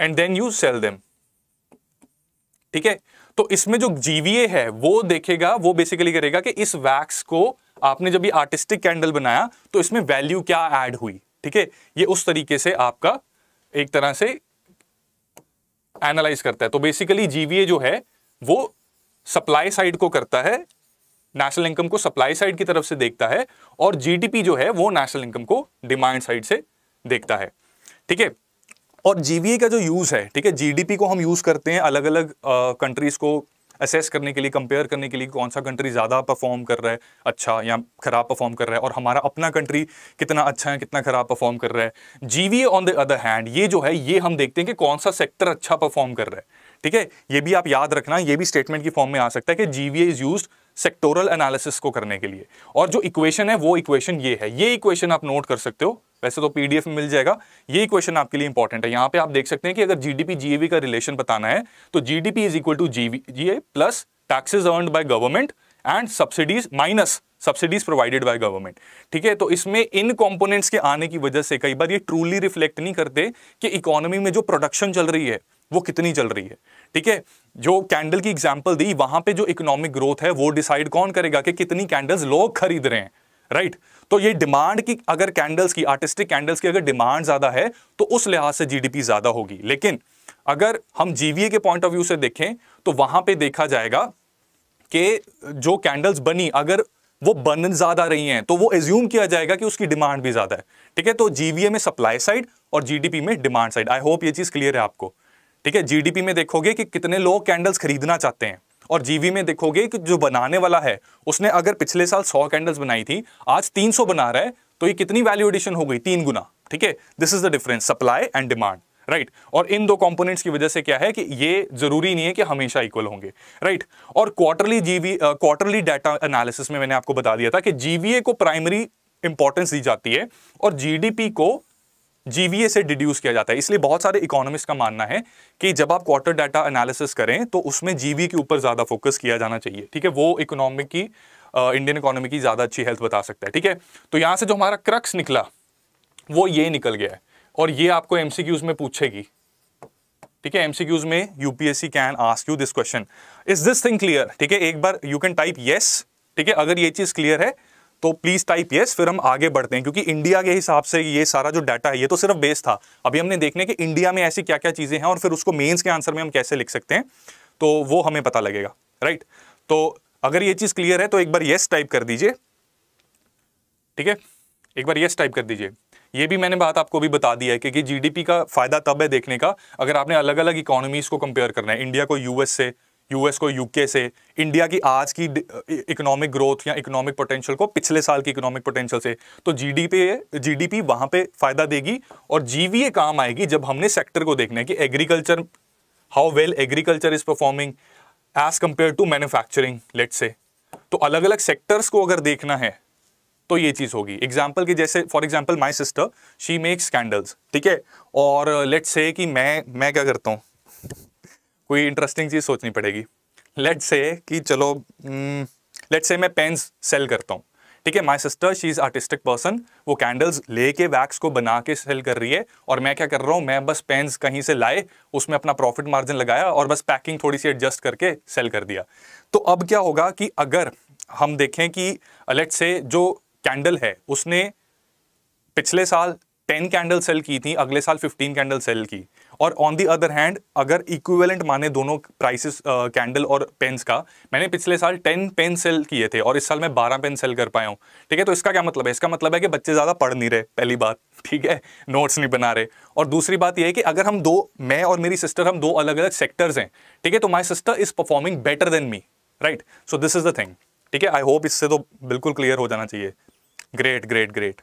and then you sell them ठीक है तो इसमें जो जीवीए है वो देखेगा वो बेसिकली करेगा कि इस वैक्स को आपने जब ये आर्टिस्टिक कैंडल बनाया तो इसमें वैल्यू क्या ऐड हुई ठीक है ये उस तरीके से आपका एक तरह से एनालाइज करता है तो बेसिकली जीवीए जो है वो सप्लाई साइड को करता है नेशनल इनकम को सप्लाई साइड की तरफ से देखता है और जीडीपी जो है वो नेशनल इनकम को डिमांड साइड से देखता है ठीक है और जीवीए का जो यूज़ है ठीक है जीडीपी को हम यूज़ करते हैं अलग अलग कंट्रीज़ को असेस करने के लिए कंपेयर करने के लिए कौन सा कंट्री ज़्यादा परफॉर्म कर रहा है अच्छा या ख़राब परफॉर्म कर रहा है और हमारा अपना कंट्री कितना अच्छा है कितना ख़राब परफॉर्म कर रहा है जी ऑन द अदर हैंड ये जो है ये हम देखते हैं कि कौन सा सेक्टर अच्छा परफॉर्म कर रहा है ठीक है ये भी आप याद रखना ये भी स्टेटमेंट की फॉर्म में आ सकता है कि G V is use sectoral analysis को करने के लिए और जो इक्वेशन है वो इक्वेशन ये है ये इक्वेशन आप नोट कर सकते हो वैसे तो पीडीएफ में मिल जाएगा ये इक्वेशन आपके लिए इंपॉर्टेंट है यहाँ पे आप देख सकते हैं कि अगर जीडीपी जीएवी का रिलेशन बताना है तो GDP is equal to GV GA plus taxes earn by government and subsidies minus subsidies provided by government ठीक है तो इसमें इन कॉम्पोनेंट्स के आने की वजह से कई बार ये ट्रूली रिफ्लेक्ट नहीं करते कि इकोनॉमी में जो प्रोडक्शन चल रही है वो कितनी चल रही है ठीक है जो कैंडल की एग्जाम्पल दी वहां पे जो इकोनॉमिक ग्रोथ है वो डिसाइड कौन करेगा कि कितनी कैंडल्स लोग खरीद रहे हैं राइट right? तो ये डिमांड की अगर कैंडल्स की आर्टिस्टिक कैंडल्स की अगर डिमांड ज्यादा है तो उस लिहाज से जीडीपी ज्यादा होगी लेकिन अगर हम जीवीए के पॉइंट ऑफ व्यू से देखें तो वहां पे देखा जाएगा कि जो कैंडल्स बनी अगर वो बर्न ज्यादा रही हैं तो वो एज्यूम किया जाएगा कि उसकी डिमांड भी ज्यादा है ठीक है तो जीवीए में सप्लाई साइड और जीडीपी में डिमांड साइड आई होप ये चीज क्लियर है आपको ठीक है जीडीपी में देखोगे कि कितने लोग कैंडल्स खरीदना चाहते हैं और जीवी में देखोगे कि जो बनाने वाला है उसने अगर पिछले साल सौ कैंडल्स बनाई थी आज तीन सौ बना रहा है तो ये कितनी वैल्यू एडिशन हो गई तीन गुना ठीक है this is the difference supply and demand right और इन दो कंपोनेंट्स की वजह से क्या है कि ये जरूरी नहीं है कि हमेशा इक्वल होंगे राइट right? और quarterly GV quarterly data analysis में मैंने आपको बता दिया था कि जीवीए को प्राइमरी इंपॉर्टेंस दी जाती है और जीडीपी को जीवीए से डिड्यूस किया जाता है इसलिए बहुत सारे इकोनॉमिस्ट का मानना है कि जब आप क्वार्टर डाटा एनालिसिस करें तो उसमें जीवी के ऊपर ज़्यादा फोकस किया जाना चाहिए ठीक है वो इकोनॉमिक की इंडियन इकोनॉमी की ज़्यादा अच्छी हेल्थ बता सकता है ठीक है तो यहां से जो हमारा क्रक्स निकला वो ये निकल गया है और ये आपको एमसीक्यूज में पूछेगी ठीक है एमसीक्यूज में UPSC can ask you this question is this thing clear ठीक है एक बार यू कैन टाइप येस ठीक है अगर ये चीज क्लियर है तो प्लीज़ टाइप यस फिर हम आगे बढ़ते हैं क्योंकि इंडिया के हिसाब से ये सारा जो डाटा है ये तो सिर्फ बेस था अभी हमने देखने कि इंडिया में ऐसी क्या क्या चीज़ें हैं और फिर उसको मेंस के आंसर में हम कैसे लिख सकते हैं तो वो हमें पता लगेगा राइट तो अगर ये चीज़ क्लियर है तो एक बार येस टाइप कर दीजिए ठीक है एक बार येस टाइप कर दीजिए ये भी मैंने बात आपको भी बता दी है क्योंकि जीडीपी का फ़ायदा तब है देखने का अगर आपने अलग अलग इकोनॉमीज़ को कंपेयर करना है इंडिया को यूएस से यूएस को यूके से इंडिया की आज की इकोनॉमिक ग्रोथ uh, e, या इकोनॉमिक पोटेंशियल को पिछले साल की इकोनॉमिक पोटेंशियल से तो जीडीपी जीडीपी वहां पे फायदा देगी और जीवीए काम आएगी जब हमने सेक्टर को देखना है कि agriculture how well agriculture is performing as compare to manufacturing let say तो अलग अलग सेक्टर्स को अगर देखना है तो ये चीज़ होगी एग्जाम्पल की जैसे for example my sister she makes candles ठीक है और लेट्स uh, से कि मैं मैं क्या करता हूँ कोई इंटरेस्टिंग चीज़ सोचनी पड़ेगी लेट से कि चलो लेट हम्म, से मैं पेन्स सेल करता हूँ ठीक है my sister she is artistic person वो कैंडल्स लेके वैक्स को बना के सेल कर रही है और मैं क्या कर रहा हूँ मैं बस पेन्स कहीं से लाए उसमें अपना प्रॉफिट मार्जिन लगाया और बस पैकिंग थोड़ी सी एडजस्ट करके सेल कर दिया तो अब क्या होगा कि अगर हम देखें कि लेट से जो कैंडल है उसने पिछले साल 10 कैंडल सेल की थी अगले साल 15 कैंडल सेल की और ऑन दी अदर हैंड अगर इक्विवेलेंट माने दोनों प्राइसेस कैंडल और पेन्स का मैंने पिछले साल टेन पेन सेल किए थे और इस साल मैं बारह पेन सेल कर पाया हूँ ठीक है तो इसका क्या मतलब है इसका मतलब है कि बच्चे ज़्यादा पढ़ नहीं रहे पहली बात ठीक है नोट्स नहीं बना रहे और दूसरी बात यह है कि अगर हम दो मैं और मेरी सिस्टर हम दो अलग अलग सेक्टर्स हैं ठीक है तो my sister is performing better than me right so this is the thing ठीक है आई होप इससे तो बिल्कुल क्लियर हो जाना चाहिए ग्रेट ग्रेट ग्रेट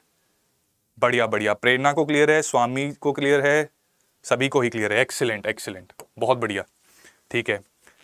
बढ़िया बढ़िया प्रेरणा को क्लियर है स्वामी को क्लियर है सभी को ही क्लियर है एक्सीलेंट एक्सीलेंट बहुत बढ़िया ठीक है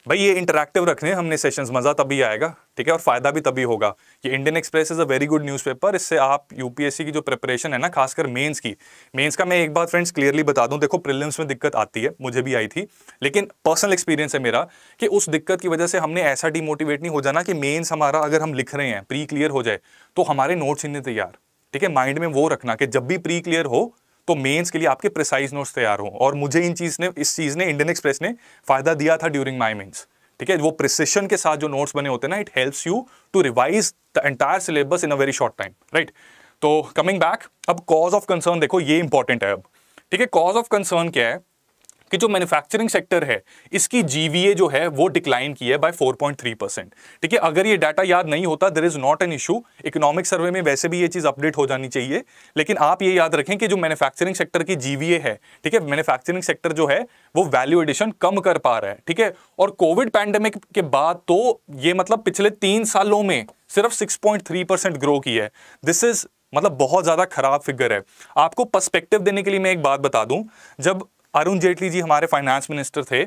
भाई ये इंटरेक्टिव रखने हमने सेशंस मज़ा तभी आएगा ठीक है और फ़ायदा भी तभी होगा ये Indian Express is a very good newspaper इससे आप यूपीएससी की जो प्रिपरेशन है ना खासकर मेंस की मेंस का मैं एक बार फ्रेंड्स क्लियरली बता दूं देखो प्रिलिम्स में दिक्कत आती है मुझे भी आई थी लेकिन पर्सनल एक्सपीरियंस है मेरा कि उस दिक्कत की वजह से हमने ऐसा डिमोटिवेट नहीं हो जाना कि मेन्स हमारा अगर हम लिख रहे हैं प्री क्लियर हो जाए तो हमारे नोट्स इन्हें तैयार ठीक है माइंड में वो रखना कि जब भी प्री क्लियर हो तो मेंस के लिए आपके प्रिसाइज नोट्स तैयार हों और मुझे इन चीज़ ने इस चीज़ ने इंडियन एक्सप्रेस ने फ़ायदा दिया था ड्यूरिंग माई मेंस ठीक है वो प्रिसिशन के साथ जो नोट्स बने होते हैं ना it helps you to revise the entire syllabus in a very short time right तो कमिंग बैक अब कॉज ऑफ कंसर्न देखो ये इंपॉर्टेंट है अब ठीक है कॉज ऑफ कंसर्न क्या है कि जो मैन्युफैक्चरिंग सेक्टर है इसकी जीवीए जो है वो डिक्लाइन की है बाय 4.3 परसेंट ठीक है अगर ये डाटा याद नहीं होता there is not an issue economic survey में वैसे भी ये चीज़ अपडेट हो जानी चाहिए लेकिन आप ये याद रखें कि जो मैन्युफैक्चरिंग सेक्टर की जीवीए है ठीक है मैन्युफैक्चरिंग सेक्टर जो है वो वैल्यू एडिशन कम कर पा रहा है ठीक है और कोविड पैंडेमिक के बाद तो ये मतलब पिछले तीन सालों में सिर्फ सिक्स परसेंट ग्रो की है दिस इज मतलब बहुत ज़्यादा खराब फिगर है आपको पर्सपेक्टिव देने के लिए मैं एक बात बता दूं जब अरुण जेटली जी हमारे फाइनेंस मिनिस्टर थे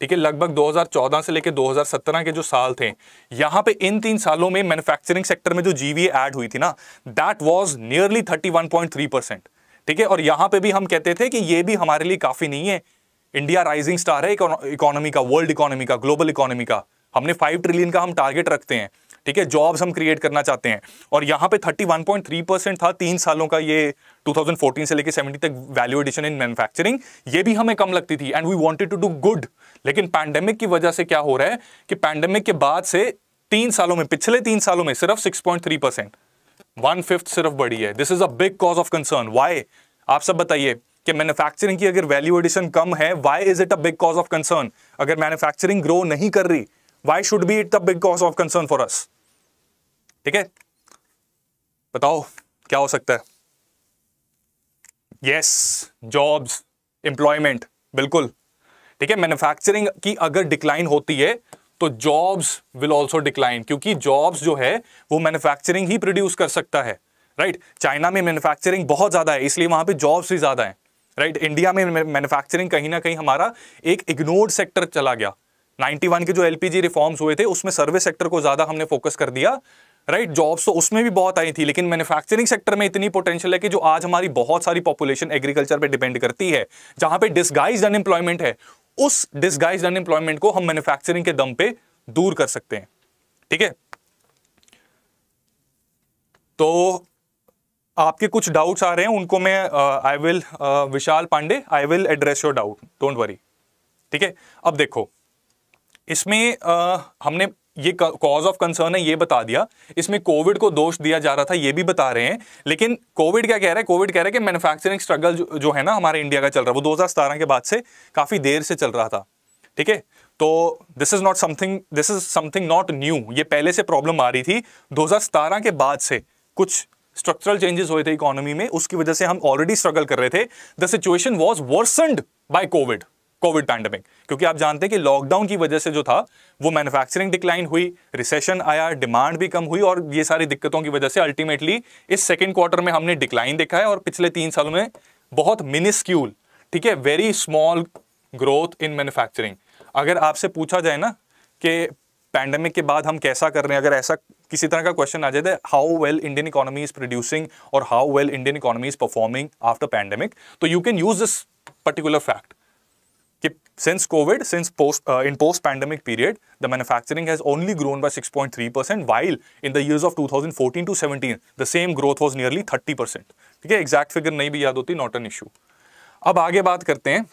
ठीक है लगभग 2014 से लेकर 2017 के जो साल थे यहां पे इन तीन सालों में मैन्युफैक्चरिंग सेक्टर में जो जीवीए ऐड हुई थी ना दैट वाज नियरली 31.3 परसेंट ठीक है और यहाँ पे भी हम कहते थे कि ये भी हमारे लिए काफ़ी नहीं है इंडिया राइजिंग स्टार है इकोनॉमी का वर्ल्ड इकोनॉमी का ग्लोबल इकोनॉमी का हमने फाइव ट्रिलियन का हम टारगेट रखते हैं ठीक है जॉब्स हम क्रिएट करना चाहते हैं और यहाँ पे 31.3 परसेंट था तीन सालों का ये 2014 से लेकर 70 तक वैल्यू एडिशन इन मैन्युफैक्चरिंग ये भी हमें कम लगती थी and we wanted to do good लेकिन पैंडेमिक की वजह से क्या हो रहा है कि पैंडेमिक के बाद से तीन सालों में पिछले तीन सालों में सिर्फ 6.3 परसेंट वन फिफ्थ सिर्फ बढ़ी है this is a big cause of concern why आप सब बताइए कि मैन्युफैक्चरिंग की अगर वैल्यू एडिशन कम है why is it a big cause of concern अगर मैन्युफैक्चरिंग ग्रो नहीं कर रही why should be it the big cause of concern for us ठीक है बताओ क्या हो सकता है यस जॉब्स एम्प्लॉयमेंट बिल्कुल ठीक है मैन्युफैक्चरिंग की अगर डिक्लाइन होती है तो जॉब्स विल ऑल्सो डिक्लाइन क्योंकि जॉब्स जो है वो मैन्युफैक्चरिंग ही प्रोड्यूस कर सकता है राइट right? चाइना में मैन्युफैक्चरिंग बहुत ज़्यादा है इसलिए वहां पे जॉब्स भी ज़्यादा हैं राइट right? इंडिया में मैन्युफैक्चरिंग कहीं ना कहीं हमारा एक इग्नोर्ड सेक्टर चला गया 91 के जो एलपीजी रिफॉर्म्स हुए थे उसमें सर्विस सेक्टर को ज़्यादा हमने फोकस कर दिया राइट right, जॉब्स तो उसमें भी बहुत आई थी लेकिन मैन्युफैक्चरिंग सेक्टर में इतनी पोटेंशियल है कि जो आज हमारी बहुत सारी पॉपुलेशन एग्रीकल्चर पे डिपेंड करती है जहां पे डिस्गाइज अनएम्प्लॉयमेंट है उस डिस्गाइज अनएम्प्लॉयमेंट को हम मैन्युफैक्चरिंग के दम पे दूर कर सकते हैं ठीक है तो आपके कुछ डाउट्स आ रहे हैं उनको मैं I will Vishal Pandey I will address your doubt don't worry ठीक है अब देखो इसमें आ, हमने ये कॉज ऑफ कंसर्न है ये बता दिया इसमें कोविड को दोष दिया जा रहा था ये भी बता रहे हैं लेकिन कोविड क्या कह रहा है कोविड कह रहा है कि मैन्युफैक्चरिंग स्ट्रगल जो, जो है ना हमारे इंडिया का चल रहा है वो 2017 के बाद से काफ़ी देर से चल रहा था ठीक है तो this is not something this is something not new ये पहले से प्रॉब्लम आ रही थी दो के बाद से कुछ स्ट्रक्चरल चेंजेस हुए थे इकोनॉमी में उसकी वजह से हम ऑलरेडी स्ट्रगल कर रहे थे the situation was worsened by COVID COVID pandemic क्योंकि आप जानते हैं कि लॉकडाउन की वजह से जो था वो मैन्युफैक्चरिंग डिक्लाइन हुई रिसेशन आया डिमांड भी कम हुई और ये सारी दिक्कतों की वजह से अल्टीमेटली इस सेकेंड क्वार्टर में हमने डिक्लाइन देखा है और पिछले तीन सालों में बहुत मिनिस्क्यूल ठीक है very small growth in manufacturing अगर आपसे पूछा जाए ना कि पैंडेमिक के बाद हम कैसा कर रहे हैं अगर ऐसा किसी तरह का क्वेश्चन आ जाए how well Indian economy is producing और how well Indian economy is performing after pandemic तो you can use this particular fact कि COVID since post in post pandemic period the period, has only grown by 6.3 point three percent while in the years of 2014 to seventeen the same growth was nearly 30 percent ठीक है exact figure नहीं भी याद होती not an issue अब आगे बात करते हैं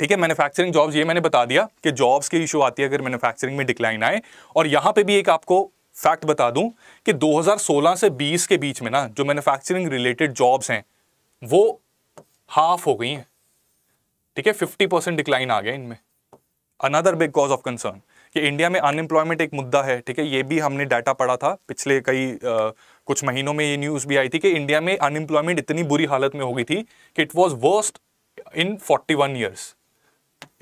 ठीक है मैन्युफैक्चरिंग जॉब्स ये मैंने बता दिया कि जॉब्स की इशू आती है अगर मैन्युफैक्चरिंग में डिक्लाइन आए और यहाँ पे भी एक आपको फैक्ट बता दूं कि 2016 से 20 के बीच में ना जो मैन्युफैक्चरिंग रिलेटेड जॉब्स हैं वो हाफ हो गई हैं ठीक है फिफ्टी परसेंट डिक्लाइन आ गया इनमें another big cause of concern कि इंडिया में अनएम्प्लॉयमेंट एक मुद्दा है ठीक है ये भी हमने डाटा पढ़ा था पिछले कई आ, कुछ महीनों में ये न्यूज़ भी आई थी कि इंडिया में अनएम्प्लॉयमेंट इतनी बुरी हालत में हो गई थी कि it was worst in forty one years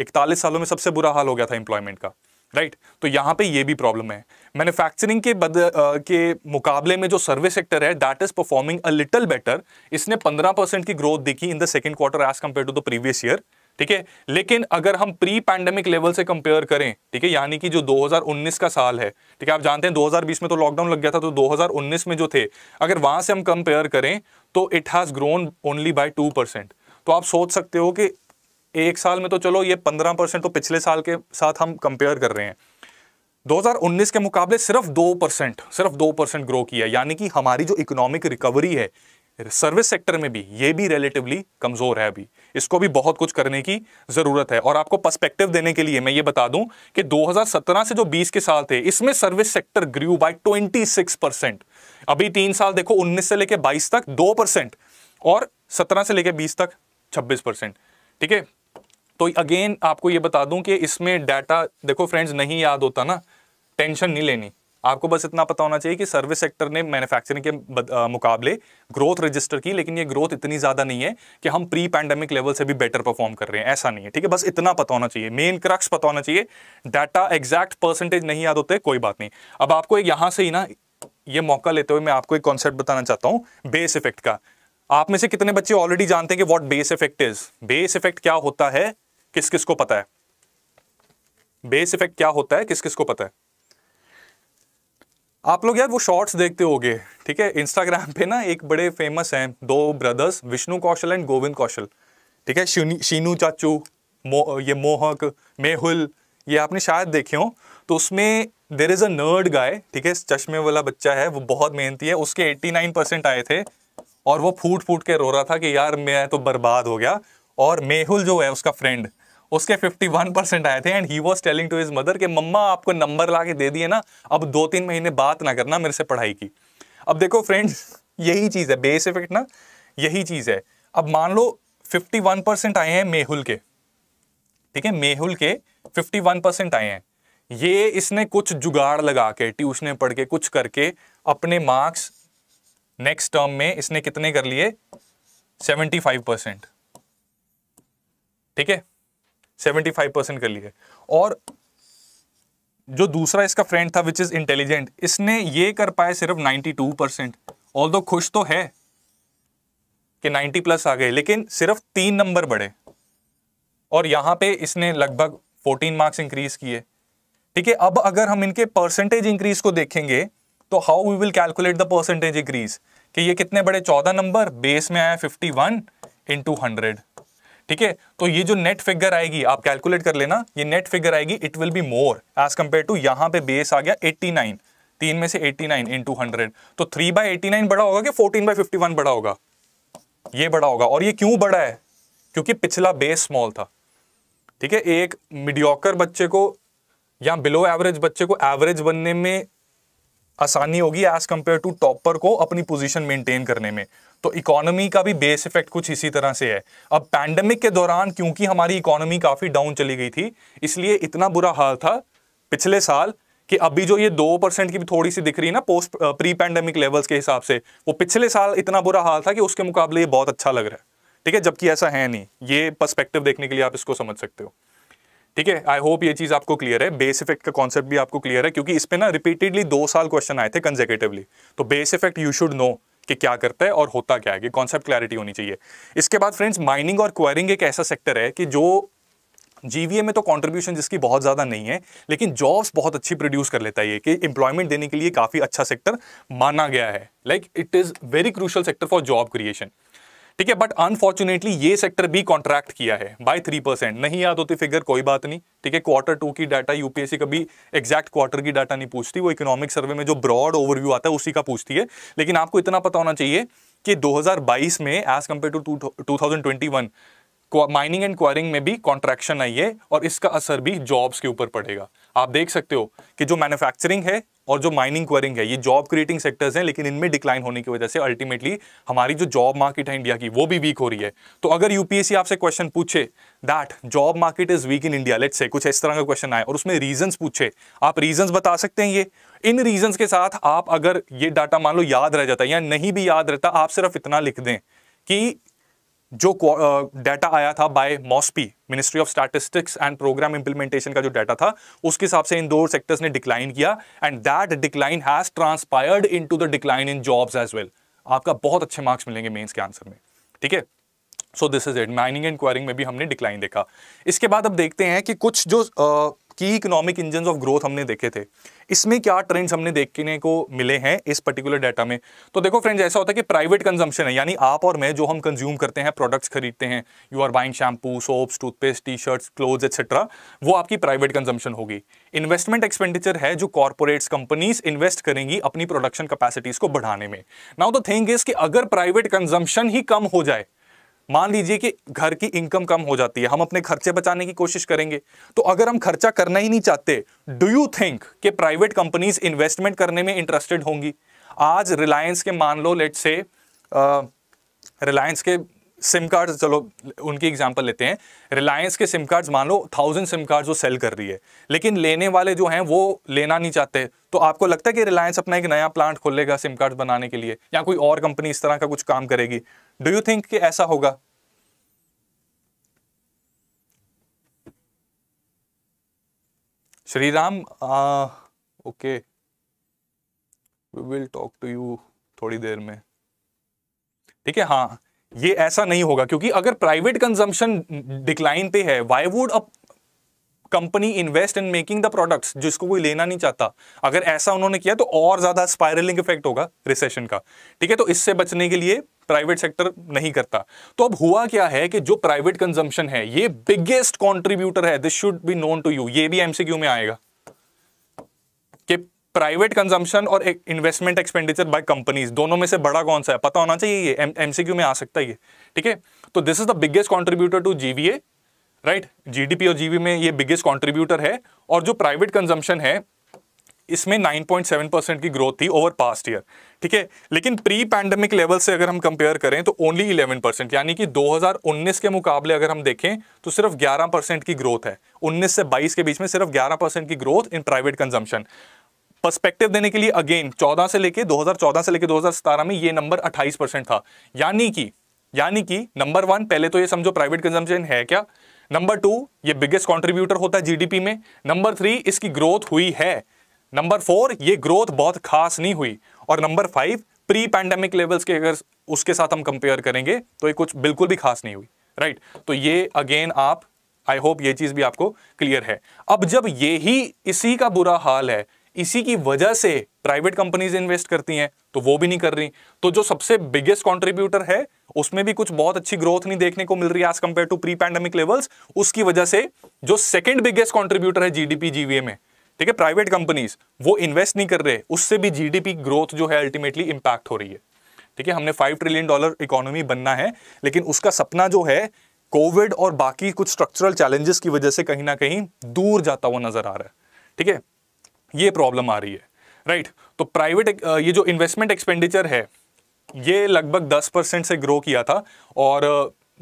इकतालीस सालों में सबसे बुरा हाल हो गया था एम्प्लॉयमेंट का राइट right? तो यहाँ पे ये भी प्रॉब्लम है मैन्युफैक्चरिंग के बद आ, के मुकाबले में जो सर्विस सेक्टर है that is performing a little better इसने 15 परसेंट की ग्रोथ देखी in the second quarter as compare to the previous year ठीक है लेकिन अगर हम प्री पैंडेमिक लेवल से कंपेयर करें ठीक है यानी कि जो 2019 का साल है ठीक है आप जानते हैं 2020 में तो लॉकडाउन लग गया था तो 2019 में जो थे अगर वहां से हम कंपेयर करें तो it has grown only by two percent तो आप सोच सकते हो कि एक साल में तो चलो ये पंद्रह परसेंट तो पिछले साल के साथ हम कंपेयर कर रहे हैं 2019 के मुकाबले सिर्फ दो परसेंट सिर्फ दो परसेंट ग्रो किया यानी कि हमारी जो इकोनॉमिक रिकवरी है सर्विस सेक्टर में भी ये भी रिलेटिवली कमज़ोर है अभी इसको भी बहुत कुछ करने की ज़रूरत है और आपको पर्सपेक्टिव देने के लिए मैं ये बता दूं कि 2017 से जो 20 के साल थे इसमें service sector grew by 26 percent अभी तीन साल देखो 19 से लेके 22 तक 2 परसेंट और 17 से लेके 20 तक 26 परसेंट ठीक है तो अगेन आपको ये बता दूं कि इसमें डाटा देखो फ्रेंड्स नहीं याद होता ना टेंशन नहीं लेनी आपको बस इतना पता होना चाहिए कि सर्विस सेक्टर ने मैन्युफैक्चरिंग के मुकाबले ग्रोथ रजिस्टर की लेकिन ये ग्रोथ इतनी ज़्यादा नहीं है कि हम प्री पैंडेमिक लेवल से भी बेटर परफॉर्म कर रहे हैं ऐसा नहीं है ठीक है बस इतना पता होना चाहिए मेन क्रक्स पता होना चाहिए डाटा एग्जैक्ट परसेंटेज नहीं याद होते कोई बात नहीं अब आपको यहां से ही ना ये मौका लेते हुए मैं आपको एक कॉन्सेप्ट बताना चाहता हूँ बेस इफेक्ट का आप में से कितने बच्चे ऑलरेडी जानते हैं कि what base effect is base effect क्या होता है किस किस को पता है बेस इफेक्ट क्या होता है किस किस को पता है आप लोग यार वो शॉर्ट्स देखते होगे ठीक है इंस्टाग्राम पे ना एक बड़े फेमस हैं दो ब्रदर्स विष्णु कौशल एंड गोविंद कौशल ठीक है शीनू चाचू मो, ये मोहक मेहुल ये आपने शायद देखे हो तो उसमें देर इज़ अ नर्ड गाय ठीक है चश्मे वाला बच्चा है वो बहुत मेहनती है उसके 89 परसेंट आए थे और वो फूट फूट के रो रहा था कि यार मैं तो बर्बाद हो गया और मेहुल जो है उसका फ्रेंड उसके 51 परसेंट आए थे and he was telling to his mother कि मम्मा आपको नंबर ला के दे दिए ना अब दो तीन महीने बात ना करना मेरे से पढ़ाई की अब देखो फ्रेंड्स यही चीज़ है बेस इफेक्ट ना यही चीज़ है अब मान लो 51 परसेंट आए हैं मेहुल के ठीक है मेहुल के 51 परसेंट आए हैं ये इसने कुछ जुगाड़ लगा के ट्यूशने पढ़ के कुछ करके अपने मार्क्स नेक्स्ट टर्म में इसने कितने कर लिए 75 परसेंट ठीक है सेवेंटी फाइव परसेंट कर ली और जो दूसरा इसका फ्रेंड था विच इज़ इंटेलिजेंट इसने ये कर पाया सिर्फ नाइन्टी टू परसेंट ऑल दो खुश तो है कि नाइन्टी प्लस आ गए लेकिन सिर्फ तीन नंबर बढ़े और यहां पे इसने लगभग फोर्टीन मार्क्स इंक्रीज किए ठीक है अब अगर हम इनके परसेंटेज इंक्रीज को देखेंगे तो how we will calculate the percentage increase कि ये कितने बड़े चौदह नंबर बेस में आया फिफ्टी वन इंटू हंड्रेड ठीक है तो ये जो नेट फिगर आएगी आप कैलकुलेट कर लेना ये नेट फिगर आएगी it will be more as compare to यहां पे बेस आ गया 89 तीन में से 89 नाइन इंटू हंड्रेड तो थ्री बाई एटी नाइन बड़ा होगा कि फोर्टीन बाई फिफ्टी वन बड़ा होगा ये बड़ा होगा और ये क्यों बड़ा है क्योंकि पिछला बेस स्मॉल था ठीक है एक मिडियोकर बच्चे को या बिलो एवरेज बच्चे को एवरेज बनने में आसानी होगी एज कंपेयर टू टॉपर को अपनी पोजीशन मेंटेन करने में तो इकोनॉमी का भी बेस इफेक्ट कुछ इसी तरह से है अब पैंडमिक के दौरान क्योंकि हमारी इकोनॉमी काफ़ी डाउन चली गई थी इसलिए इतना बुरा हाल था पिछले साल कि अभी जो ये दो परसेंट की भी थोड़ी सी दिख रही है ना पोस्ट प्री पैंडमिक लेवल्स के हिसाब से वो पिछले साल इतना बुरा हाल था कि उसके मुकाबले ये बहुत अच्छा लग रहा है ठीक है जबकि ऐसा है नहीं ये पर्सपेक्टिव देखने के लिए आप इसको समझ सकते हो ठीक है आई होप ये चीज़ आपको क्लियर है बेस इफेक्ट का कॉन्सेप्ट भी आपको क्लियर है क्योंकि इस पर ना रिपीटेडली दो साल क्वेश्चन आए थे कंजेकेटिवली तो base effect you should know कि क्या करता है और होता क्या है कि कॉन्सेप्ट क्लैरिटी होनी चाहिए इसके बाद फ्रेंड्स माइनिंग और क्वायरिंग एक ऐसा सेक्टर है कि जो जीवीए में तो कंट्रीब्यूशन जिसकी बहुत ज़्यादा नहीं है लेकिन जॉब्स बहुत अच्छी प्रोड्यूस कर लेता है ये कि एम्प्लॉयमेंट देने के लिए काफ़ी अच्छा सेक्टर माना गया है like it is very crucial sector for job creation ठीक है बट अनफॉर्चुनेटली ये सेक्टर भी कॉन्ट्रैक्ट किया है बाय थ्री परसेंट नहीं याद होती फिगर कोई बात नहीं ठीक है क्वार्टर टू की डाटा यूपीएससी कभी एग्जैक्ट क्वार्टर की डाटा नहीं पूछती वो इकोनॉमिक सर्वे में जो ब्रॉड ओवरव्यू आता है उसी का पूछती है लेकिन आपको इतना पता होना चाहिए कि 2022 में as compare to two mining and quarrying में भी कॉन्ट्रैक्शन आई है और इसका असर भी जॉब्स के ऊपर पड़ेगा आप देख सकते हो कि जो मैन्युफैक्चरिंग है और जो माइनिंग क्वेरिंग है ये जॉब क्रिएटिंग सेक्टर्स हैं लेकिन इनमें डिक्लाइन होने की वजह से अल्टीमेटली हमारी जो जॉब मार्केट है इंडिया की वो भी वीक हो रही है तो अगर यूपीएससी आपसे क्वेश्चन पूछे that job market is weak in India late से कुछ इस तरह का क्वेश्चन आए और उसमें रीजंस पूछे आप रीजंस बता सकते हैं ये इन रीजन के साथ आप अगर ये डाटा मान लो याद रह जाता है या नहीं भी याद रहता आप सिर्फ इतना लिख दें कि जो डाटा uh, आया था by MoSPI ministry of statistics and programme implementation का जो डाटा था उसके हिसाब से इन दो सेक्टर्स ने डिक्लाइन किया and that decline has transpired in the decline in jobs as well आपका बहुत अच्छे मार्क्स मिलेंगे मेन्स के आंसर में ठीक है so this is it mining and quarrying में भी हमने डिक्लाइन देखा इसके बाद अब देखते हैं कि कुछ जो uh, की इकोनॉमिक इंजन ऑफ ग्रोथ हमने देखे थे इसमें क्या ट्रेंड्स हमने देखने को मिले हैं इस पर्टिकुलर डाटा में तो देखो फ्रेंड्स ऐसा होता है कि प्राइवेट कंजम्पशन है यानी आप और मैं जो हम कंज्यूम करते हैं प्रोडक्ट्स खरीदते हैं you are buying shampoo soaps toothpaste T shirts clothes etcetera वो आपकी प्राइवेट कंजम्पशन होगी इन्वेस्टमेंट एक्सपेंडिचर है जो कॉरपोरेट्स कंपनीज इन्वेस्ट करेंगी अपनी प्रोडक्शन कैपेसिटीज को बढ़ाने में नाउ द थिंग इज कि अगर प्राइवेट कंजम्पशन ही कम हो जाए मान लीजिए कि घर की इनकम कम हो जाती है हम अपने खर्चे बचाने की कोशिश करेंगे तो अगर हम खर्चा करना ही नहीं चाहते डू यू थिंक कि प्राइवेट कंपनीज इन्वेस्टमेंट करने में इंटरेस्टेड होंगी आज रिलायंस के मान लो लेट से रिलायंस के सिम कार्ड चलो उनकी एग्जांपल लेते हैं रिलायंस के सिम कार्ड्स मान लो थाउजेंड सिम कार्ड्स वो सेल कर रही है लेकिन लेने वाले जो हैं वो लेना नहीं चाहते तो आपको लगता है कि रिलायंस अपना एक नया प्लांट खोलेगा सिम कार्ड बनाने के लिए या कोई और कंपनी इस तरह का कुछ काम करेगी डू यू थिंक कि ऐसा होगा Shri Ram okay we will talk to you थोड़ी देर में ठीक है हाँ ये ऐसा नहीं होगा क्योंकि अगर प्राइवेट कंजम्पशन डिक्लाइन पे है why would a company invest in making the products जिसको कोई लेना नहीं चाहता अगर ऐसा उन्होंने किया तो और ज्यादा स्पायरलिंग इफेक्ट होगा रिसेशन का ठीक है तो इससे बचने के लिए प्राइवेट सेक्टर नहीं करता तो अब हुआ क्या है कि जो प्राइवेट कंजम्पशन है ये बिगेस्ट कॉन्ट्रीब्यूटर है this should be known to you ये भी एमसीक्यू में आएगा प्राइवेट कंजम्पशन और इन्वेस्टमेंट एक्सपेंडिचर बाय कंपनीज दोनों में से बड़ा कौन सा है पता होना चाहिए ये एमसीक्यू में आ सकता है ये ठीक है तो this is the biggest contributor to GVA right GDP और जीवी में ये बिगेस्ट कॉन्ट्रीब्यूटर है और जो प्राइवेट कंजम्पशन है इसमें नाइन की ग्रोथ थी ओवर पास्ट ईयर ठीक है लेकिन प्री पैंडमिक लेवल से अगर हम कंपेयर करें तो ओनली इलेवन यानी कि दो के मुकाबले अगर हम देखें तो सिर्फ ग्यारह की ग्रोथ है उन्नीस से बाईस के बीच में सिर्फ ग्यारह की growth in private consumption perspective देने के लिए अगेन 14 से लेके 2014 से लेके 2017 में ये नंबर 28 परसेंट था यानी कि यानी कि नंबर वन पहले तो ये समझो प्राइवेट कंजम्पशन है क्या नंबर टू ये बिगेस्ट कॉन्ट्रीब्यूटर होता है जीडीपी में नंबर थ्री इसकी ग्रोथ हुई है नंबर फोर ये ग्रोथ बहुत खास नहीं हुई और number five pre pandemic levels के अगर उसके साथ हम कंपेयर करेंगे तो ये कुछ बिल्कुल भी खास नहीं हुई राइट right? तो ये अगेन आप आई होप ये चीज़ भी आपको क्लियर है अब जब ये ही इसी का बुरा हाल है इसी की वजह से प्राइवेट कंपनीज इन्वेस्ट करती हैं तो वो भी नहीं कर रही तो जो सबसे बिगेस्ट कंट्रीब्यूटर है उसमें भी कुछ बहुत अच्छी ग्रोथ नहीं देखने को मिल रही है as compare to pre pandemic levels उसकी वजह से जो सेकंड बिगेस्ट कंट्रीब्यूटर है जीडीपी जीवीए में ठीक है प्राइवेट कंपनीज वो इन्वेस्ट नहीं कर रहे उससे भी जीडीपी ग्रोथ जो है अल्टीमेटली इंपैक्ट हो रही है ठीक है हमने फाइव ट्रिलियन डॉलर इकोनॉमी बनना है लेकिन उसका सपना जो है कोविड और बाकी कुछ स्ट्रक्चरल चैलेंजेस की वजह से कहीं ना कहीं दूर जाता हुआ नजर आ रहा है ठीक है ये प्रॉब्लम आ रही है राइट right? तो प्राइवेट ये जो इन्वेस्टमेंट एक्सपेंडिचर है ये लगभग दस परसेंट से ग्रो किया था और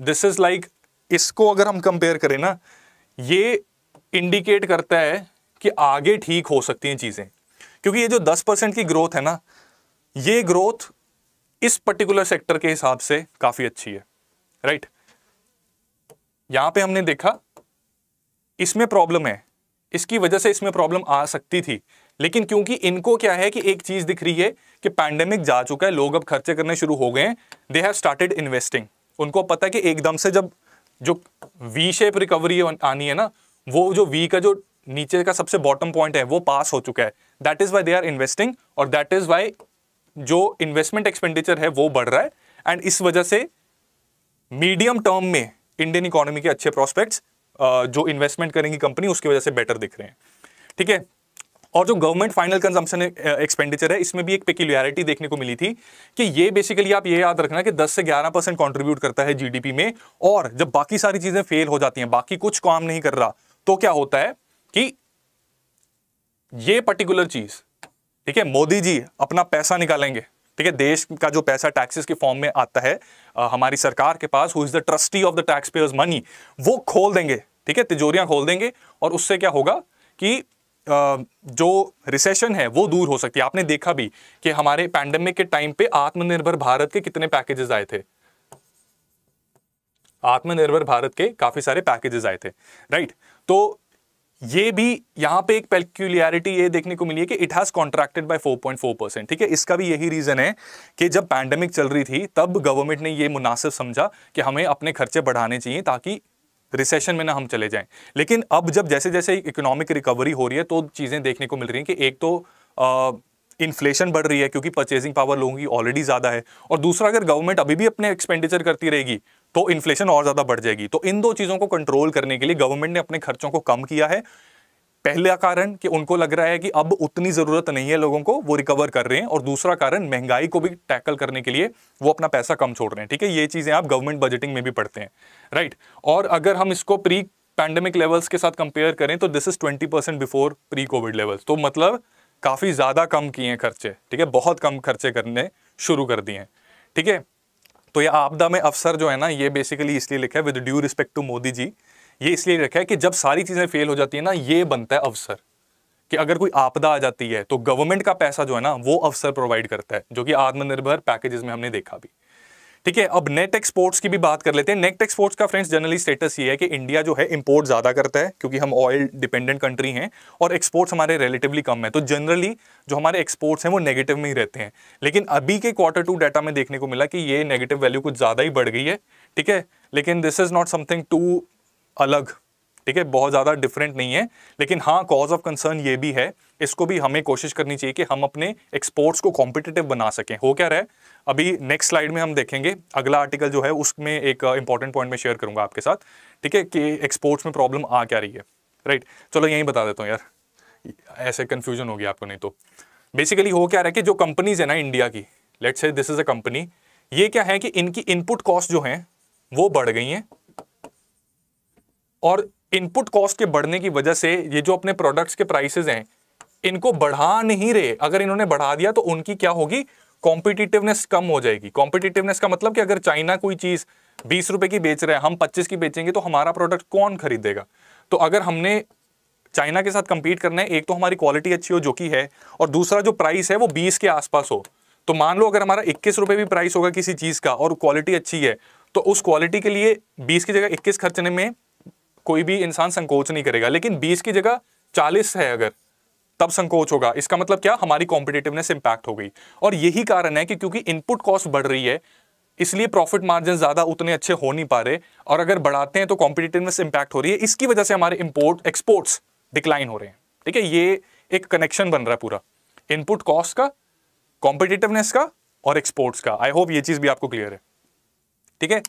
दिस इज़ लाइक इसको अगर हम कंपेयर करें ना ये इंडिकेट करता है कि आगे ठीक हो सकती हैं चीज़ें क्योंकि ये जो दस परसेंट की ग्रोथ है ना ये ग्रोथ इस पर्टिकुलर सेक्टर के हिसाब से काफ़ी अच्छी है राइट right? यहां पे हमने देखा इसमें प्रॉब्लम है इसकी वजह से इसमें प्रॉब्लम आ सकती थी लेकिन क्योंकि इनको क्या है कि एक चीज़ दिख रही है कि पैंडेमिक जा चुका है लोग अब खर्चे करने शुरू हो गए हैं दे हैव स्टार्टेड इन्वेस्टिंग उनको पता है कि एकदम से जब जो वी शेप रिकवरी आनी है ना वो जो वी का जो नीचे का सबसे बॉटम पॉइंट है वो पास हो चुका है that is why they are investing और दैट इज़ वाई जो इन्वेस्टमेंट एक्सपेंडिचर है वो बढ़ रहा है एंड इस वजह से मीडियम टर्म में इंडियन इकोनॉमी के अच्छे प्रोस्पेक्ट्स जो इन्वेस्टमेंट करेंगी कंपनी उसकी वजह से बेटर दिख रहे हैं ठीक है और जो गवर्नमेंट फाइनल कंजम्पशन एक्सपेंडिचर है इसमें भी एक पेक्यूलियरिटी देखने को मिली थी कि ये बेसिकली आप ये याद रखना कि 10 से 11 परसेंट कॉन्ट्रीब्यूट करता है जीडीपी में और जब बाकी सारी चीज़ें फेल हो जाती हैं बाकी कुछ काम नहीं कर रहा तो क्या होता है कि ये पर्टिकुलर चीज़ ठीक है मोदी जी अपना पैसा निकालेंगे ठीक है देश का जो पैसा टैक्सेस के फॉर्म में आता है आ, हमारी सरकार के पास who is the trustee of the taxpayers money वो खोल देंगे ठीक है तिजोरियां खोल देंगे और उससे क्या होगा कि आ, जो रिसेशन है वो दूर हो सकती है आपने देखा भी कि हमारे पैंडेमिक के टाइम पे आत्मनिर्भर भारत के कितने पैकेजेस आए थे आत्मनिर्भर भारत के काफी सारे पैकेजेस आए थे राइट तो ये भी यहां पे एक पेक्यूलियरिटी ये देखने को मिली है कि it has contracted by 4.4 percent ठीक है इसका भी यही रीज़न है कि जब पैंडमिक चल रही थी तब गवर्नमेंट ने ये मुनासिब समझा कि हमें अपने खर्चे बढ़ाने चाहिए ताकि रिसेशन में ना हम चले जाएं लेकिन अब जब जैसे जैसे इकोनॉमिक रिकवरी हो रही है तो चीज़ें देखने को मिल रही हैं कि एक तो आ, इन्फ्लेशन बढ़ रही है क्योंकि परचेजिंग पावर लोगों की ऑलरेडी ज़्यादा है और दूसरा अगर गवर्नमेंट अभी भी अपने एक्सपेंडिचर करती रहेगी तो इन्फ्लेशन और ज़्यादा बढ़ जाएगी तो इन दो चीज़ों को कंट्रोल करने के लिए गवर्नमेंट ने अपने खर्चों को कम किया है पहला कारण कि उनको लग रहा है कि अब उतनी ज़रूरत नहीं है लोगों को वो रिकवर कर रहे हैं और दूसरा कारण महंगाई को भी टैकल करने के लिए वो अपना पैसा कम छोड़ रहे हैं ठीक है ये चीज़ें आप गवर्नमेंट बजटिंग में भी पढ़ते हैं राइट और अगर हम इसको प्री पैंडमिक लेवल्स के साथ कंपेयर करें तो this is twenty percent before pre COVID levels तो मतलब काफ़ी ज़्यादा कम किए हैं खर्चे ठीक है बहुत कम खर्चे करने शुरू कर दिए हैं ठीक है तो ये आपदा में अफसर जो है ना ये बेसिकली इसलिए लिखा है with due respect to Modi ji ये इसलिए लिखा है कि जब सारी चीज़ें फेल हो जाती है ना ये बनता है अवसर कि अगर कोई आपदा आ जाती है तो गवर्नमेंट का पैसा जो है ना वो अवसर प्रोवाइड करता है जो कि आत्मनिर्भर पैकेजेस में हमने देखा भी ठीक है अब नेट एक्सपोर्ट्स की भी बात कर लेते हैं नेट एक्सपोर्ट्स का फ्रेंड्स जनरली स्टेटस ये है कि इंडिया जो है इंपोर्ट ज़्यादा करता है क्योंकि हम ऑयल डिपेंडेंट कंट्री हैं और एक्सपोर्ट्स हमारे रिलेटिवली कम है तो जनरली जो हमारे एक्सपोर्ट्स हैं वो नेगेटिव में ही रहते हैं लेकिन अभी के क्वार्टर टू डाटा में देखने को मिला कि ये नेगेटिव वैल्यू कुछ ज़्यादा ही बढ़ गई है ठीक है लेकिन this is not something to अलग ठीक है बहुत ज़्यादा डिफरेंट नहीं है लेकिन हाँ कॉज ऑफ कंसर्न ये भी है इसको भी हमें कोशिश करनी चाहिए कि हम अपने एक्सपोर्ट्स को कॉम्पिटेटिव बना सकें हो क्या रहे अभी नेक्स्ट स्लाइड में हम देखेंगे अगला आर्टिकल जो है उसमें एक इंपॉर्टेंट पॉइंट में शेयर करूंगा आपके साथ ठीक है कि एक्सपोर्ट्स में प्रॉब्लम आ क्या रही है राइट चलो यही बता देता हूँ यार ऐसे कन्फ्यूजन होगी आपको नहीं तो बेसिकली हो क्या रहा है कि जो कंपनीज है ना इंडिया की लेट से दिस इज अ कंपनी ये क्या है कि इनकी इनपुट कॉस्ट जो है वो बढ़ गई है और इनपुट कॉस्ट के बढ़ने की वजह से ये जो अपने प्रोडक्ट्स के प्राइसेस हैं इनको बढ़ा नहीं रहे अगर इन्होंने बढ़ा दिया तो उनकी क्या होगी कॉम्पिटिटिवनेस कम हो जाएगी कॉम्पिटिटिवनेस का मतलब कि अगर चाइना कोई चीज़ बीस रुपए की बेच रहा है हम पच्चीस की बेचेंगे तो हमारा प्रोडक्ट कौन खरीदेगा तो अगर हमने चाइना के साथ कंपीट करना है एक तो हमारी क्वालिटी अच्छी हो जो कि है और दूसरा जो प्राइस है वो बीस के आसपास हो तो मान लो अगर हमारा इक्कीस रुपए भी प्राइस होगा किसी चीज़ का और क्वालिटी अच्छी है तो उस क्वालिटी के लिए बीस की जगह इक्कीस खर्चने में कोई भी इंसान संकोच नहीं करेगा लेकिन बीस की जगह चालीस है अगर तब संकोच होगा इसका मतलब क्या हमारी कॉम्पिटेटिवनेस इंपैक्ट हो गई और यही कारण है कि क्योंकि इनपुट कॉस्ट बढ़ रही है इसलिए प्रॉफिट मार्जिन ज़्यादा उतने अच्छे हो नहीं पा रहे और अगर बढ़ाते हैं तो कॉम्पिटेटिवनेस इंपैक्ट हो रही है इसकी वजह से हमारे इंपोर्ट एक्सपोर्ट्स डिक्लाइन हो रहे हैं ठीक है ये एक कनेक्शन बन रहा है पूरा इनपुट कॉस्ट का कॉम्पिटेटिवनेस का और एक्सपोर्ट्स का आई होप ये चीज़ भी आपको क्लियर है ठीक है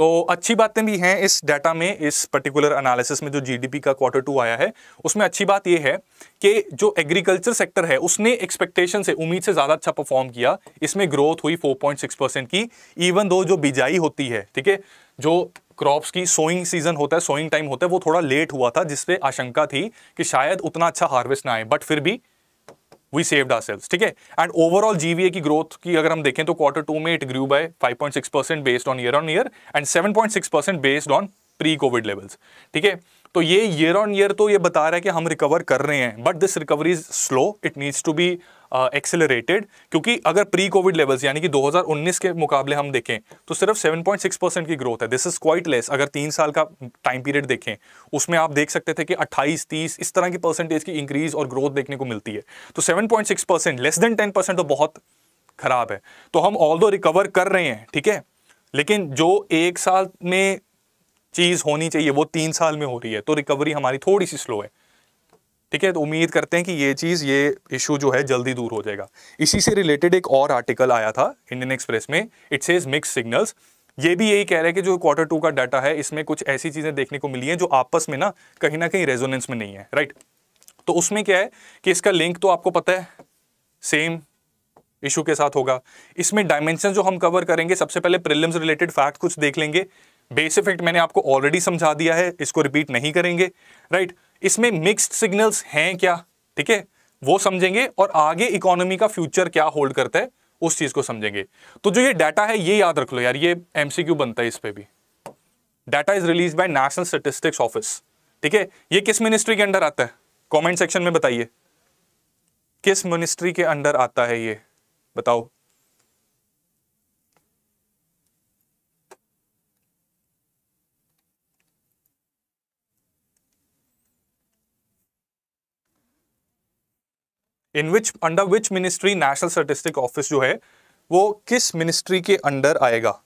तो अच्छी बातें भी हैं इस डाटा में इस पर्टिकुलर एनालिसिस में जो जीडीपी का क्वार्टर टू आया है उसमें अच्छी बात यह है कि जो एग्रीकल्चर सेक्टर है उसने एक्सपेक्टेशन से उम्मीद से ज़्यादा अच्छा परफॉर्म किया इसमें ग्रोथ हुई 4.6 परसेंट की इवन दो जो बिजाई होती है ठीक है जो क्रॉप्स की सोइंग सीजन होता है सोइंग टाइम होता है वो थोड़ा लेट हुआ था जिससे आशंका थी कि शायद उतना अच्छा हार्वेस्ट ना आए बट फिर भी वी सेव्ड आर सेल्स ठीक है एंड ओवरऑल जीवीए की ग्रोथ की अगर हम देखें तो क्वार्टर टू में it grew by 5.6 percent based on year on year and 7.6 percent based on pre COVID levels ठीक है तो ये ईयर ऑन ईयर तो ये बता रहा है कि हम रिकवर कर रहे हैं but this recovery is slow it needs to be accelerated uh, क्योंकि अगर प्री कोविड लेवल्स यानी कि 2019 के मुकाबले हम देखें तो सिर्फ 7.6 परसेंट की ग्रोथ है दिस इज क्वाइट लेस अगर तीन साल का टाइम पीरियड देखें उसमें आप देख सकते थे कि 28 30 इस तरह की परसेंटेज की इंक्रीज और ग्रोथ देखने को मिलती है तो 7.6 परसेंट लेस देन 10 परसेंट तो बहुत खराब है तो हम ऑल दो रिकवर कर रहे हैं ठीक है लेकिन जो एक साल में चीज़ होनी चाहिए वो तीन साल में हो रही है तो रिकवरी हमारी थोड़ी सी स्लो है ठीक है तो उम्मीद करते हैं कि ये चीज़ ये इशू जो है जल्दी दूर हो जाएगा इसी से रिलेटेड एक और आर्टिकल आया था इंडियन एक्सप्रेस में इट एज मिक्स सिग्नल्स ये भी यही कह रहे हैं कि जो क्वार्टर टू का डाटा है इसमें कुछ ऐसी चीज़ें देखने को मिली हैं जो आपस में ना कहीं ना कहीं रेजोनेंस में नहीं है राइट तो उसमें क्या है कि इसका लिंक तो आपको पता है सेम इशू के साथ होगा इसमें डायमेंशन जो हम कवर करेंगे सबसे पहले प्रिलिम्स रिलेटेड फैक्ट कुछ देख लेंगे बेस इफेक्ट मैंने आपको ऑलरेडी समझा दिया है इसको रिपीट नहीं करेंगे राइट right? इसमें मिक्स्ड सिग्नल्स हैं क्या ठीक है वो समझेंगे और आगे इकोनॉमी का फ्यूचर क्या होल्ड करता है उस चीज को समझेंगे तो जो ये डाटा है ये याद रख लो यार ये एमसीक्यू बनता है इस पे भी data is release by national statistics office ठीक है ये किस मिनिस्ट्री के अंडर आता है कॉमेंट सेक्शन में बताइए किस मिनिस्ट्री के अंडर आता है ये बताओ in which under which ministry national statistic office जो है वो किस मिनिस्ट्री के अंडर आएगा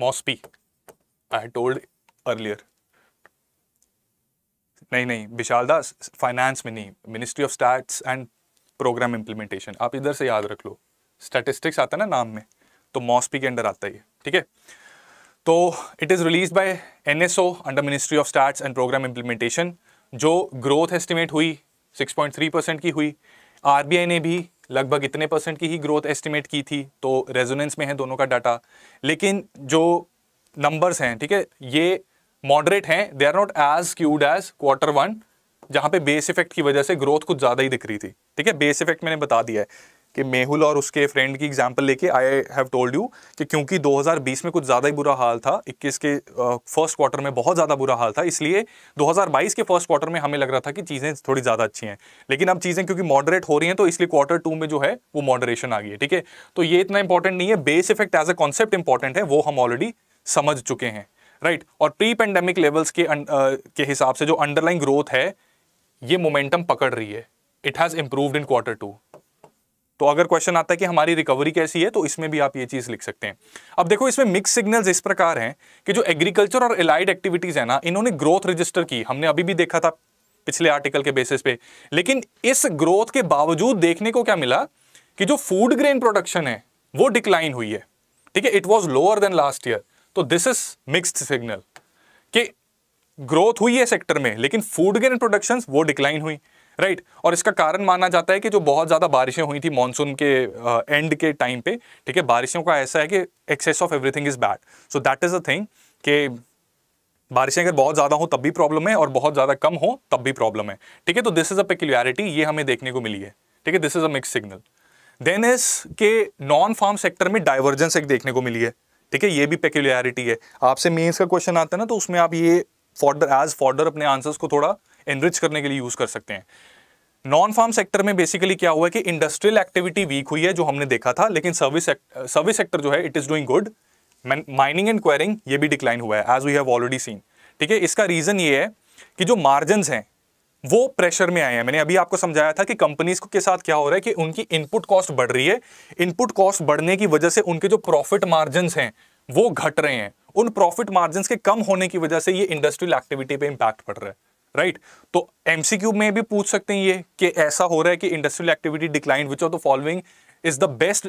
मॉस्पी आई टोल्ड अर्लियर नहीं नहीं विशाल दास फाइनेंस में नहीं ministry of stats and programme implementation आप इधर से याद रख लो स्टैटिस्टिक्स आता है ना नाम में तो मॉस्पी के अंडर आता है ये ठीक है तो it is release by NSO under ministry of start and programme implementation जो ग्रोथ एस्टिमेट हुई 6.3 परसेंट की हुई आर ने भी लगभग इतने परसेंट की ही ग्रोथ एस्टिमेट की थी तो रेजोनेंस में है दोनों का डाटा लेकिन जो नंबर्स हैं ठीक है ये मॉडरेट हैं they are not as good as quarter one जहाँ पे बेस इफेक्ट की वजह से ग्रोथ कुछ ज़्यादा ही दिख रही थी ठीक है बेस इफेक्ट मैंने बता दिया है कि मेहुल और उसके फ्रेंड की एग्जांपल लेके आई हैव टोल्ड यू कि क्योंकि 2020 में कुछ ज़्यादा ही बुरा हाल था 21 के फर्स्ट क्वार्टर में बहुत ज़्यादा बुरा हाल था इसलिए 2022 के फर्स्ट क्वार्टर में हमें लग रहा था कि चीज़ें थोड़ी ज़्यादा अच्छी हैं लेकिन अब चीज़ें क्योंकि मॉडरेट हो रही हैं तो इसलिए क्वार्टर टू में जो है वो मॉडरेशन आ गई है ठीक है तो ये इतना इंपॉर्टेंट नहीं है base effect as a concept important है वो हम ऑलरेडी समझ चुके हैं राइट और प्री पेंडेमिक लेवल्स के के हिसाब से जो अंडरलाइन ग्रोथ है ये मोमेंटम पकड़ रही है it has improved in quarter two तो अगर क्वेश्चन आता है कि हमारी रिकवरी कैसी है तो इसमें भी आप ये चीज़ लिख सकते हैं अब देखो इसमें मिक्स सिग्नल्स इस प्रकार हैं कि जो एग्रीकल्चर और एलाइड एक्टिविटीज़ है ना इन्होंने ग्रोथ रजिस्टर की हमने अभी भी देखा था पिछले आर्टिकल के बेसिस पे लेकिन इस ग्रोथ के बावजूद देखने को क्या मिला कि जो फूड ग्रेन प्रोडक्शन है वो डिक्लाइन हुई है ठीक है it was lower than last year तो दिस इज मिक्सड सिग्नल कि ग्रोथ हुई है सेक्टर में लेकिन फूड ग्रेन प्रोडक्शन वो डिक्लाइन हुई राइट right? और इसका कारण माना जाता है कि जो बहुत ज़्यादा बारिशें हुई थी मानसून के एंड uh, के टाइम पे ठीक है बारिशों का ऐसा है कि excess of everything is bad so that is a thing कि बारिशें अगर बहुत ज़्यादा हो तब भी प्रॉब्लम है और बहुत ज़्यादा कम हो तब भी प्रॉब्लम है ठीक है तो दिस इज़ अ पेक्यूलियरिटी ये हमें देखने को मिली है ठीक है this is a mix signal then इस के नॉन फार्म सेक्टर में डाइवर्जेंस एक देखने को मिली है ठीक है ये भी पेक्यूलियरिटी है आपसे मेन्स का क्वेश्चन आता है ना तो उसमें आप ये फॉर्डर एज फॉर्डर अपने आंसर्स को थोड़ा एनरिच करने के लिए यूज़ कर सकते हैं नॉन फार्म सेक्टर में बेसिकली क्या हुआ है कि इंडस्ट्रियल एक्टिविटी वीक हुई है जो हमने देखा था लेकिन सर्विस सर्विस सेक्टर जो है it is doing good mining and quarrying ये भी डिक्लाइन हुआ है as we have already seen ठीक है इसका रीज़न ये है कि जो मार्जिन हैं वो प्रेशर में आए हैं मैंने अभी आपको समझाया था कि कंपनीज के साथ क्या हो रहा है कि उनकी इनपुट कॉस्ट बढ़ रही है इनपुट कॉस्ट बढ़ने की वजह से उनके जो प्रॉफिट मार्जिन हैं वो घट रहे हैं उन प्रॉफिट मार्जिन के कम होने की वजह से ये इंडस्ट्रियल एक्टिविटी पे इंपैक्ट पड़ रहा है राइट तो एमसीक्यू में भी पूछ सकते हैं ये कि ऐसा हो रहा है कि industrial activity decline which of the following is the best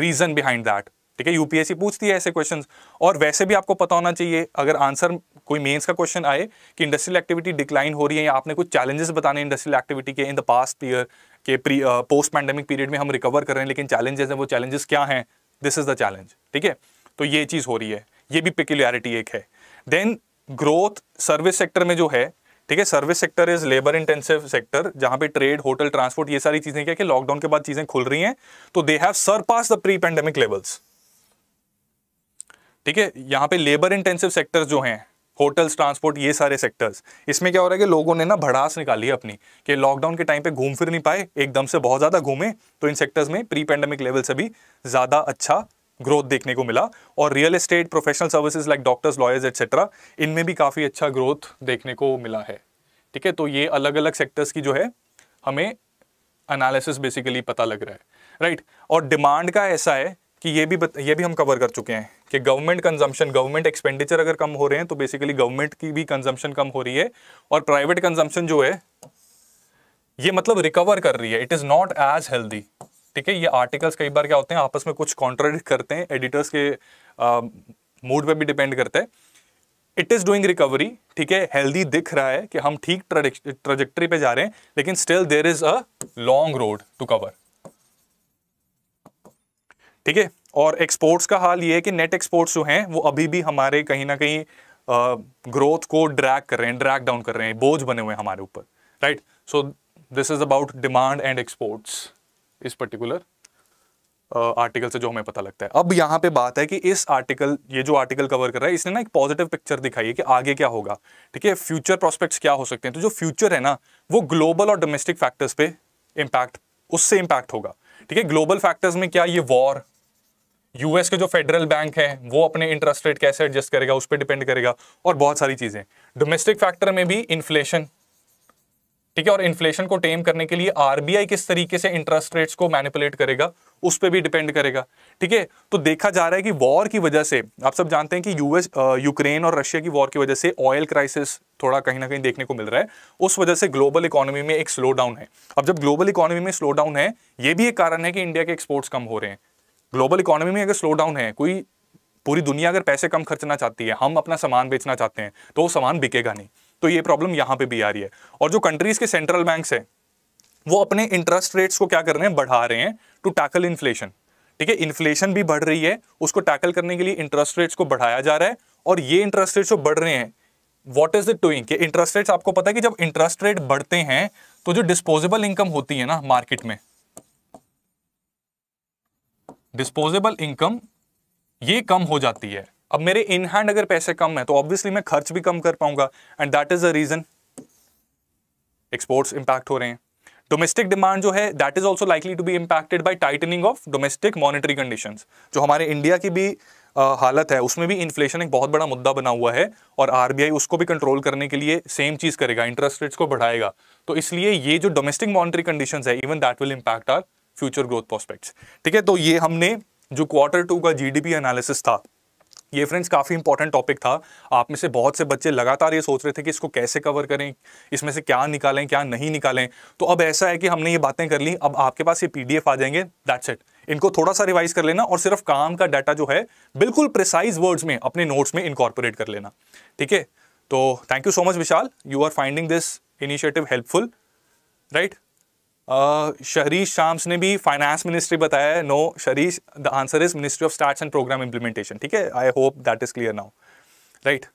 reason behind that ठीक है यूपीएससी पूछती है ऐसे क्वेश्चन और वैसे भी आपको पता होना चाहिए अगर आंसर कोई मेंस का क्वेश्चन आए कि इंडस्ट्रियल एक्टिविटी डिक्लाइन हो रही है या आपने कुछ चैलेंजेस बताने इंडस्ट्रियल एक्टिविटी के इन द पास्ट ईयर के प्री पोस्ट पैंडेमिक पीरियड में हम रिकवर कर रहे हैं लेकिन चैलेंजेस हैं वो चैलेंजेस क्या हैं दिस इज द चैलेंज ठीक है तो ये चीज़ हो रही है ये भी पिक्युलरिटी एक है देन ग्रोथ सर्विस सेक्टर में जो है ठीक है service sector is labour intensive sector जहां पे ट्रेड होटल ट्रांसपोर्ट ये सारी चीजें क्या कि लॉकडाउन के बाद चीजें खुल रही हैं तो they have surpass the pre pandemic levels ठीक है यहाँ पे लेबर इंटेंसिव सेक्टर्स जो हैं होटल्स ट्रांसपोर्ट ये सारे सेक्टर्स इसमें क्या हो रहा है कि लोगों ने ना भड़ास निकाली है अपनी कि लॉकडाउन के टाइम पे घूम फिर नहीं पाए एकदम से बहुत ज़्यादा घूमे तो इन सेक्टर्स में प्री पेंडेमिक लेवल से भी ज़्यादा अच्छा ग्रोथ देखने को मिला और real estate professional services like doctors lawyers etcetera इनमें भी काफ़ी अच्छा ग्रोथ देखने को मिला है ठीक है तो ये अलग अलग सेक्टर्स की जो है हमें एनालिसिस बेसिकली पता लग रहा है राइट right? और डिमांड का ऐसा है कि ये भी ये भी हम कवर कर चुके हैं कि गवर्नमेंट कंजम्पशन गवर्नमेंट एक्सपेंडिचर अगर कम हो रहे हैं तो बेसिकली गवर्नमेंट की भी कंजम्पशन कम हो रही है और प्राइवेट कंजम्पशन जो है ये मतलब रिकवर कर रही है it is not as healthy ठीक है ये आर्टिकल्स कई बार क्या होते हैं आपस में कुछ कॉन्ट्रेडिक्ट करते हैं एडिटर्स के मूड पे भी डिपेंड करते हैं इट इज़ डूइंग रिकवरी ठीक है हेल्दी दिख रहा है कि हम ठीक ट्रेजेक्टरी पे जा रहे हैं लेकिन still there is a long road to cover ठीक है और एक्सपोर्ट्स का हाल ये है कि नेट एक्सपोर्ट्स जो हैं वो अभी भी हमारे कहीं ना कहीं ग्रोथ को ड्रैग कर रहे हैं ड्रैग डाउन कर रहे हैं बोझ बने हुए हैं हमारे ऊपर right so this is about demand and exports इस पर्टिकुलर आर्टिकल से जो हमें पता लगता है अब यहाँ पे बात है कि इस आर्टिकल ये जो आर्टिकल कवर कर रहा है इसने ना एक पॉजिटिव पिक्चर दिखाई है कि आगे क्या होगा ठीक है फ्यूचर प्रोस्पेक्ट्स क्या हो सकते हैं तो जो फ्यूचर है ना वो ग्लोबल और डोमेस्टिक फैक्टर्स पे इम्पैक्ट उससे इम्पैक्ट होगा ठीक है ग्लोबल फैक्टर्स में क्या ये वॉर यूएस के जो फेडरल बैंक है वो अपने इंटरेस्ट रेट कैसे एडजस्ट करेगा उस पर डिपेंड करेगा और बहुत सारी चीज़ें डोमेस्टिक फैक्टर में भी इन्फ्लेशन ठीक है और इन्फ्लेशन को टेम करने के लिए आरबीआई किस तरीके से इंटरेस्ट रेट्स को मैनिपुलेट करेगा उस पर भी डिपेंड करेगा ठीक है तो देखा जा रहा है कि वॉर की वजह से आप सब जानते हैं कि यूएस यूक्रेन और रशिया की वॉर की वजह से ऑयल क्राइसिस थोड़ा कहीं ना कहीं देखने को मिल रहा है उस वजह से ग्लोबल इकोनॉमी में एक स्लो डाउन है अब जब ग्लोबल इकोनॉमी में स्लो डाउन है यह भी एक कारण है कि इंडिया के एक्सपोर्ट्स कम हो रहे हैं ग्लोबल इकोनॉमी में अगर स्लो डाउन है कोई पूरी दुनिया अगर पैसे कम खर्चना चाहती है हम अपना सामान बेचना चाहते हैं तो वो सामान बिकेगा नहीं तो ये प्रॉब्लम यहां पे भी आ रही है और जो कंट्रीज के सेंट्रल बैंक्स हैं वो अपने इंटरेस्ट रेट्स को क्या कर रहे हैं बढ़ा रहे हैं टू टैकल इन्फ्लेशन ठीक है इन्फ्लेशन भी बढ़ रही है उसको टैकल करने के लिए इंटरेस्ट रेट्स को बढ़ाया जा रहा है और ये इंटरेस्ट रेट्स जो बढ़ रहे हैं वॉट इज इट डूइंग कि इंटरेस्ट रेट्स आपको पता है कि जब इंटरेस्ट रेट बढ़ते हैं तो जो डिस्पोजेबल इनकम होती है ना मार्केट में डिस्पोजेबल इनकम ये कम हो जाती है अब मेरे इन हैंड अगर पैसे कम है तो ऑब्वियसली मैं खर्च भी कम कर पाऊंगा and that is a reason exports impact हो रहे हैं डोमेस्टिक डिमांड जो है that is also likely to be impacted by tightening of domestic monetary condition जो हमारे इंडिया की भी आ, हालत है उसमें भी इन्फ्लेशन एक बहुत बड़ा मुद्दा बना हुआ है और आरबीआई उसको भी कंट्रोल करने के लिए सेम चीज़ करेगा इंटरेस्ट रेट्स को बढ़ाएगा तो इसलिए ये जो डोमेस्टिक मॉनिटरी कंडीशन है even that will impact our future growth prospects ठीक है तो ये हमने जो क्वार्टर टू का जीडीपी एनालिसिस था ये फ्रेंड्स काफ़ी इंपॉर्टेंट टॉपिक था आप में से बहुत से बच्चे लगातार ये सोच रहे थे कि इसको कैसे कवर करें इसमें से क्या निकालें क्या नहीं निकालें तो अब ऐसा है कि हमने ये बातें कर ली अब आपके पास ये पीडीएफ आ जाएंगे दैट्स इट इनको थोड़ा सा रिवाइज कर लेना और सिर्फ काम का डाटा जो है बिल्कुल प्रिसाइज वर्ड्स में अपने नोट्स में इनकॉर्पोरेट कर लेना ठीक है तो thank you so much Vishal you are finding this initiative helpful right Shirish Shams ने भी फाइनेंस मिनिस्ट्री बताया है no Shirish the answer is ministry of start and programme implementation ठीक है I hope that is clear now right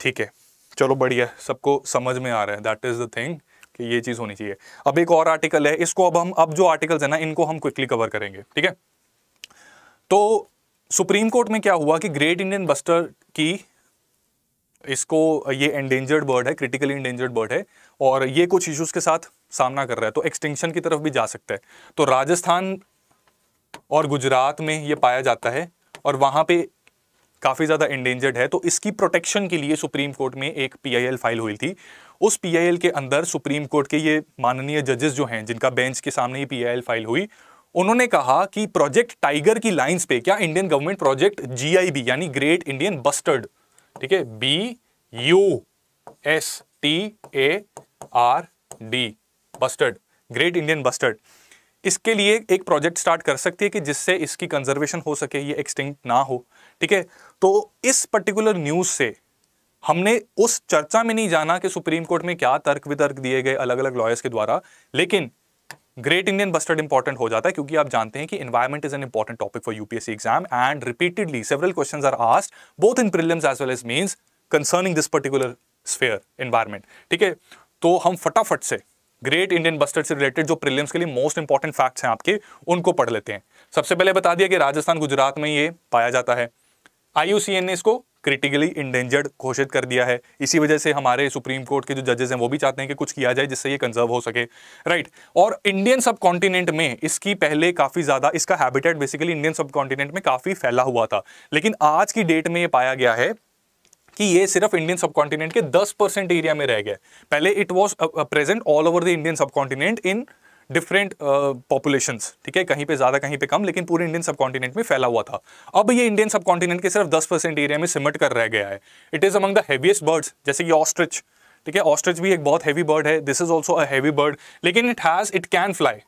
ठीक है चलो बढ़िया सबको समझ में आ रहा है दैट इज द थिंग कि ये चीज़ होनी चाहिए अब एक और आर्टिकल है इसको अब हम अब जो आर्टिकल्स है ना इनको हम क्विकली कवर करेंगे ठीक है तो सुप्रीम कोर्ट में क्या हुआ कि ग्रेट इंडियन बस्टर की इसको ये एंडेंजर्ड बर्ड है क्रिटिकली एंडेंजर्ड बर्ड है और ये कुछ इश्यूज के साथ सामना कर रहा है तो एक्सटिंक्शन की तरफ भी जा सकता है तो राजस्थान और गुजरात में ये पाया जाता है और वहाँ पे काफ़ी ज़्यादा इंडेंजर्ड है तो इसकी प्रोटेक्शन के लिए सुप्रीम कोर्ट में एक पीआईएल फाइल हुई थी उस पीआईएल के अंदर सुप्रीम कोर्ट के ये माननीय जजेस जो हैं जिनका बेंच के सामने ये पीआईएल फाइल हुई उन्होंने कहा कि प्रोजेक्ट टाइगर की लाइंस पे क्या इंडियन गवर्नमेंट प्रोजेक्ट जीआईबी यानी ग्रेट इंडियन बस्टर्ड ठीक है B U S T A R D bustard great Indian bustard इसके लिए एक प्रोजेक्ट स्टार्ट कर सकती है कि जिससे इसकी कंजर्वेशन हो सके ये एक्सटिंक्ट ना हो ठीक है तो इस पर्टिकुलर न्यूज़ से हमने उस चर्चा में नहीं जाना कि सुप्रीम कोर्ट में क्या तर्क वितर्क दिए गए अलग अलग लॉयर्स के द्वारा लेकिन ग्रेट इंडियन बस्टर्ड इंपॉर्टेंट हो जाता है क्योंकि आप जानते हैं कि environment is an important topic for UPSC exam and repeatedly several question are asked both in prelim as well as main concerning this particular sphere environment ठीक है तो हम फटाफट से ग्रेट इंडियन बस्टर्ड से रिलेटेड जो प्रिलियम्स के लिए मोस्ट इंपॉर्टेंट फैक्ट्स हैं आपके उनको पढ़ लेते हैं सबसे पहले बता दिया कि राजस्थान गुजरात में ये पाया जाता है आई ने इसको क्रिटिकली इंडेंजर्ड घोषित कर दिया है इसी वजह से हमारे सुप्रीम कोर्ट के जो जजेस हैं वो भी चाहते हैं कि कुछ किया जाए जिससे ये कंजर्व हो सके राइट right. और इंडियन सब कॉन्टिनेंट में इसकी पहले काफ़ी ज़्यादा इसका habitat basically Indian subcontinent में काफ़ी फैला हुआ था लेकिन आज की डेट में ये पाया गया है कि ये सिर्फ इंडियन सब के 10 परसेंट एरिया में रह गए पहले it was present all over the Indian sub in different populations uh, ठीक है कहीं पे ज़्यादा कहीं पे कम लेकिन पूरे इंडियन सब कॉन्टिनेंट में फैला हुआ था अब ये इंडियन सब कॉन्टिनेंट के सिर्फ 10 परसेंट एरिया में सिमट कर रह गया है it is among the heaviest birds जैसे कि ऑस्ट्रिच ठीक है ऑस्ट्रिच भी एक बहुत हैवी बर्ड है this is also a heavy bird लेकिन it has it can fly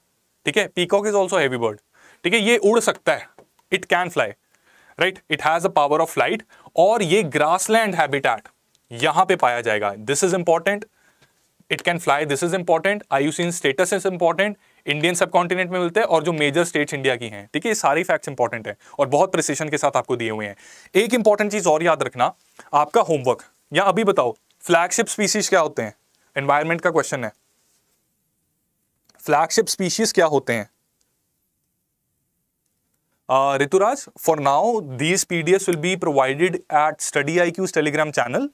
ठीक है peacock is also heavy bird ठीक है ये उड़ सकता है it can fly right it has a power of flight और ये ग्रासलैंड हैबिटेट यहां पे पाया जाएगा this is important it can fly this is important IUCN status is important Indian subcontinent में मिलते हैं और जो मेजर स्टेट्स इंडिया की हैं ठीक है ये सारी फैक्ट्स इंपॉर्टेंट हैं और बहुत प्रिसीशन के साथ आपको दिए हुए हैं एक इंपॉर्टेंट चीज़ और याद रखना आपका होमवर्क या अभी बताओ फ्लैगशिप स्पीशीज क्या होते हैं एनवायरमेंट का क्वेश्चन है फ्लैगशिप स्पीशीज क्या होते हैं Rituraj for now these S will be provided at study I Q's Telegram channel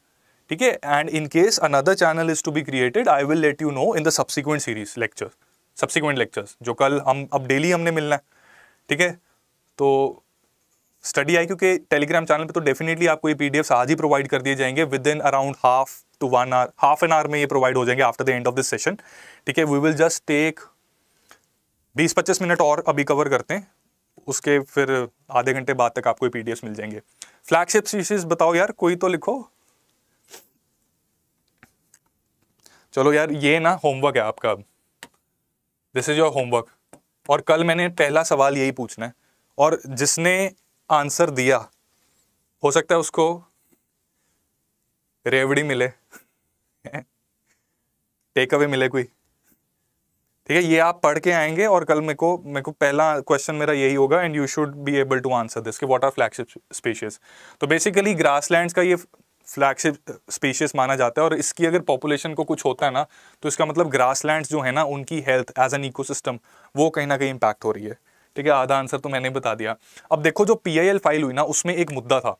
ठीक है and in case another channel is to be created I will let you know in the subsequent series lecture subsequent lectures जो कल हम अब daily हमने मिलना है ठीक है तो स्टडी आई क्योंकि टेलीग्राम चैनल पे तो डेफिनेटली आपको ये पीडीएफ आज ही प्रोवाइड कर दिए जाएंगे within around half to one hour half an hour में ये प्रोवाइड हो जाएंगे after the end of this session ठीक है वी विल जस्ट टेक बीस पच्चीस मिनट और अभी कवर करते हैं उसके फिर आधे घंटे बाद तक आपको ये पीडीएफ मिल जाएंगे फ्लैगशिप सीरीज बताओ यार कोई तो लिखो चलो यार ये ना होमवर्क है आपका अब दिस इज योर होमवर्क और कल मैंने पहला सवाल यही पूछना है और जिसने आंसर दिया हो सकता है उसको रेवड़ी मिले टेक अवे मिले कोई ठीक है ये आप पढ़ के आएंगे और कल मेरे को मेरे को पहला क्वेश्चन मेरा यही होगा and you should be able to answer this के व्हाट आर फ्लैगशिप स्पीशीज तो बेसिकली ग्रासलैंड्स का ये फ्लैगशिप स्पेशियस uh, माना जाता है और इसकी अगर पॉपुलेशन को कुछ होता है ना तो इसका मतलब ग्रासलैंड्स जो है ना उनकी हेल्थ एज एन इकोसिस्टम वो कहीं ना कहीं इम्पैक्ट हो रही है ठीक है आधा आंसर तो मैंने बता दिया अब देखो जो पी फाइल हुई ना उसमें एक मुद्दा था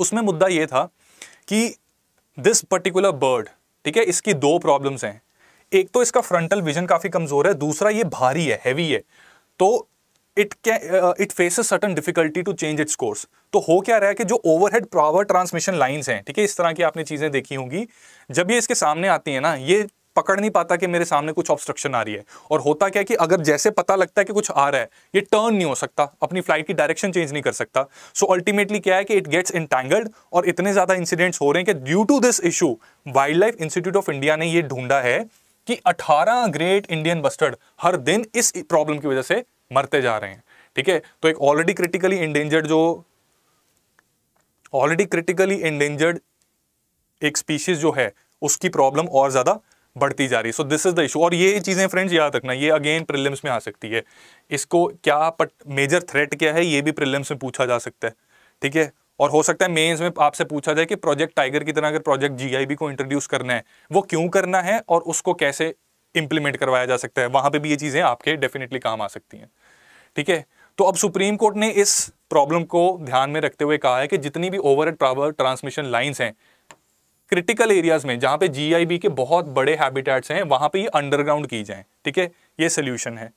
उसमें मुद्दा ये था कि दिस पर्टिकुलर बर्ड ठीक है इसकी दो प्रॉब्लम्स हैं एक तो इसका फ्रंटल विजन काफ़ी कमज़ोर है दूसरा ये भारी है हैवी है तो it it faces certain difficulty to change its course तो हो क्या रहा है कि जो ओवरहेड पावर ट्रांसमिशन लाइन्स हैं ठीक है इस तरह की आपने चीज़ें देखी होंगी जब ये इसके सामने आती है ना ये पकड़ नहीं पाता कि मेरे सामने कुछ ऑब्स्ट्रक्शन आ रही है और होता क्या कि अगर जैसे पता लगता है कि कुछ आ रहा है ये टर्न नहीं हो सकता अपनी फ्लाइट की डायरेक्शन चेंज नहीं कर सकता सो so अल्टीमेटली क्या है कि इट गेट्स इंटैंगल्ड और इतने ज़्यादा इंसिडेंट्स हो रहे हैं कि due to this issue wildlife institute of India ने यह ढूंढा है कि अठारह ग्रेट इंडियन बस्टर्ड हर दिन इस प्रॉब्लम की वजह से मरते जा रहे हैं ठीक है तो एक ऑलरेडी क्रिटिकली इंडेंजर्ड जो ऑलरेडी क्रिटिकली इंडेंजर्ड एक स्पीशीज जो है उसकी प्रॉब्लम और ज़्यादा बढ़ती जा रही है so this is the issue और ये चीज़ें फ्रेंड्स याद रखना ये अगेन प्रिलिम्स में आ सकती है इसको क्या पट मेजर थ्रेट क्या है ये भी प्रिलिम्स में पूछा जा सकता है ठीक है और हो सकता है मेंस में आपसे पूछा जाए कि प्रोजेक्ट टाइगर की तरह अगर प्रोजेक्ट जीआईबी को इंट्रोड्यूस करना है वो क्यों करना है और उसको कैसे इंप्लीमेंट करवाया जा सकता है वहां पे भी ये चीज़ें आपके डेफिनेटली काम आ सकती हैं ठीक है तो अब सुप्रीम कोर्ट ने इस प्रॉब्लम को ध्यान में रखते हुए कहा है कि जितनी भी ओवर पावर ट्रांसमिशन लाइन्स हैं क्रिटिकल एरियाज में जहां पे जीआईबी के बहुत बड़े हैबिटेट्स हैं वहां पे ये अंडरग्राउंड की जाएं ठीक है ये सोल्यूशन है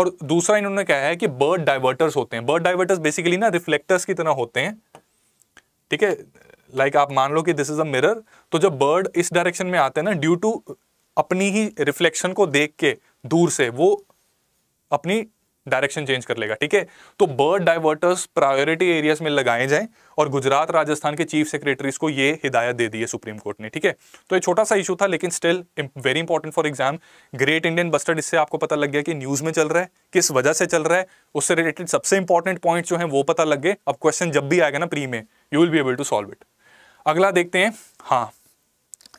और दूसरा इन्होंने कहा है कि बर्ड डाइवर्टर्स होते हैं बर्ड डाइवर्टर्स बेसिकली ना रिफ्लेक्टर्स की तरह होते हैं ठीक है लाइक आप मान लो कि दिस इज अ मिरर तो जब बर्ड इस डायरेक्शन में आते हैं ना ड्यू टू अपनी ही रिफ्लेक्शन को देख के दूर से वो अपनी डायरेक्शन चेंज कर लेगा ठीक है तो बर्ड डाइवर्टर्स प्रायोरिटी एरियाज में लगाए जाएं और गुजरात राजस्थान के चीफ सेक्रेटरीज को ये हिदायत दे दी है सुप्रीम कोर्ट ने ठीक है तो ये छोटा सा इशू था लेकिन still very important for exam great Indian bustard इससे आपको पता लग गया कि न्यूज में चल रहा है किस वजह से चल रहा है उससे रिलेटेड सबसे इंपॉर्टेंट पॉइंट जो है वो पता लग गए अब क्वेश्चन जब भी आएगा ना प्री में you will be able to solve it अगला देखते हैं हाँ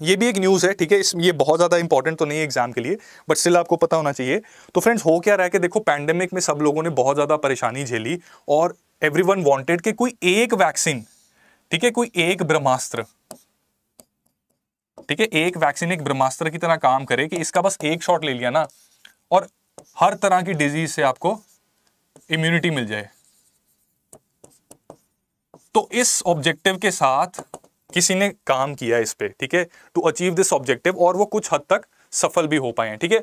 ये भी एक न्यूज़ है ठीक है ये बहुत ज़्यादा इंपॉर्टेंट तो नहीं है एग्जाम के लिए बट स्टिल आपको पता होना चाहिए तो फ्रेंड्स हो क्या रहा है कि देखो पैंडेमिक में सब लोगों ने बहुत ज़्यादा परेशानी झेली और एवरी वन वॉन्टेड के कोई एक वैक्सीन ठीक है कोई एक ब्रह्मास्त्र ठीक है एक वैक्सीन एक ब्रह्मास्त्र की तरह काम करे कि इसका बस एक शॉट ले लिया ना और हर तरह की डिजीज से आपको इम्यूनिटी मिल जाए तो इस ऑब्जेक्टिव के साथ किसी ने काम किया इस पर ठीक है टू अचीव दिस ऑब्जेक्टिव और वो कुछ हद तक सफल भी हो पाए हैं ठीक है